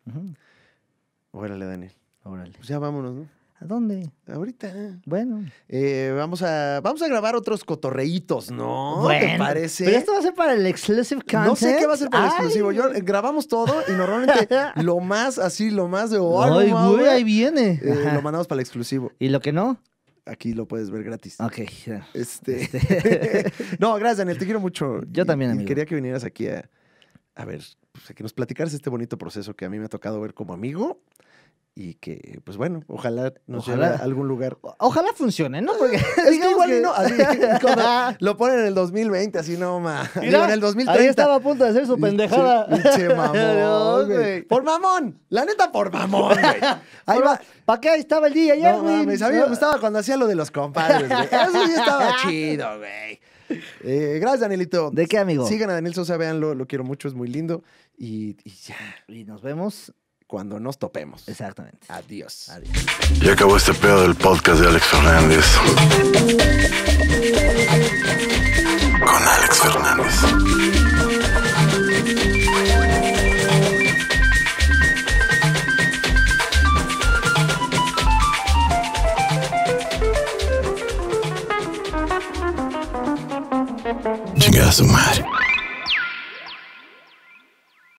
[SPEAKER 1] Órale, Daniel. Órale. Pues ya vámonos, ¿no? ¿A dónde? Ahorita. Bueno. Eh, vamos, a, vamos a grabar otros cotorreitos, ¿no? Bueno, ¿Te parece? Pero esto
[SPEAKER 2] va a ser para el exclusive content. No sé qué va a ser para el exclusivo. Yo,
[SPEAKER 1] eh, grabamos todo y normalmente lo más así, lo más de... Oh, Ay, güey, ahí viene. Eh, lo mandamos para el exclusivo. ¿Y lo que no? Aquí lo puedes ver gratis. Ok. Este... este. no, gracias, Daniel. Te quiero mucho. Yo también, amigo. quería que vinieras aquí a, a ver, pues, a que nos platicaras este bonito proceso que a mí me ha tocado ver como amigo y que, pues bueno, ojalá nos lleve a algún lugar. ojalá funcione, ¿no? Eh, Porque es igual no. lo ponen en el 2020, así no, ma. en el 2030. Ahí estaba a punto de hacer su pendejada. Pinche mamón, Por mamón. La neta, por mamón, güey. Ahí va. ¿Para qué ahí estaba el día ayer, güey? No, me sabía, ah. me estaba cuando hacía lo de los compadres, güey. Eso sí estaba chido, güey. Eh, gracias, Danielito. ¿De qué, amigo? Sigan a Daniel Sosa, véanlo, lo quiero mucho, es muy lindo. Y, y ya. Y nos vemos cuando nos topemos. Exactamente. Adiós. y acabó este pedo del podcast de Alex Fernández. Con Alex Fernández.
[SPEAKER 2] chingada su madre.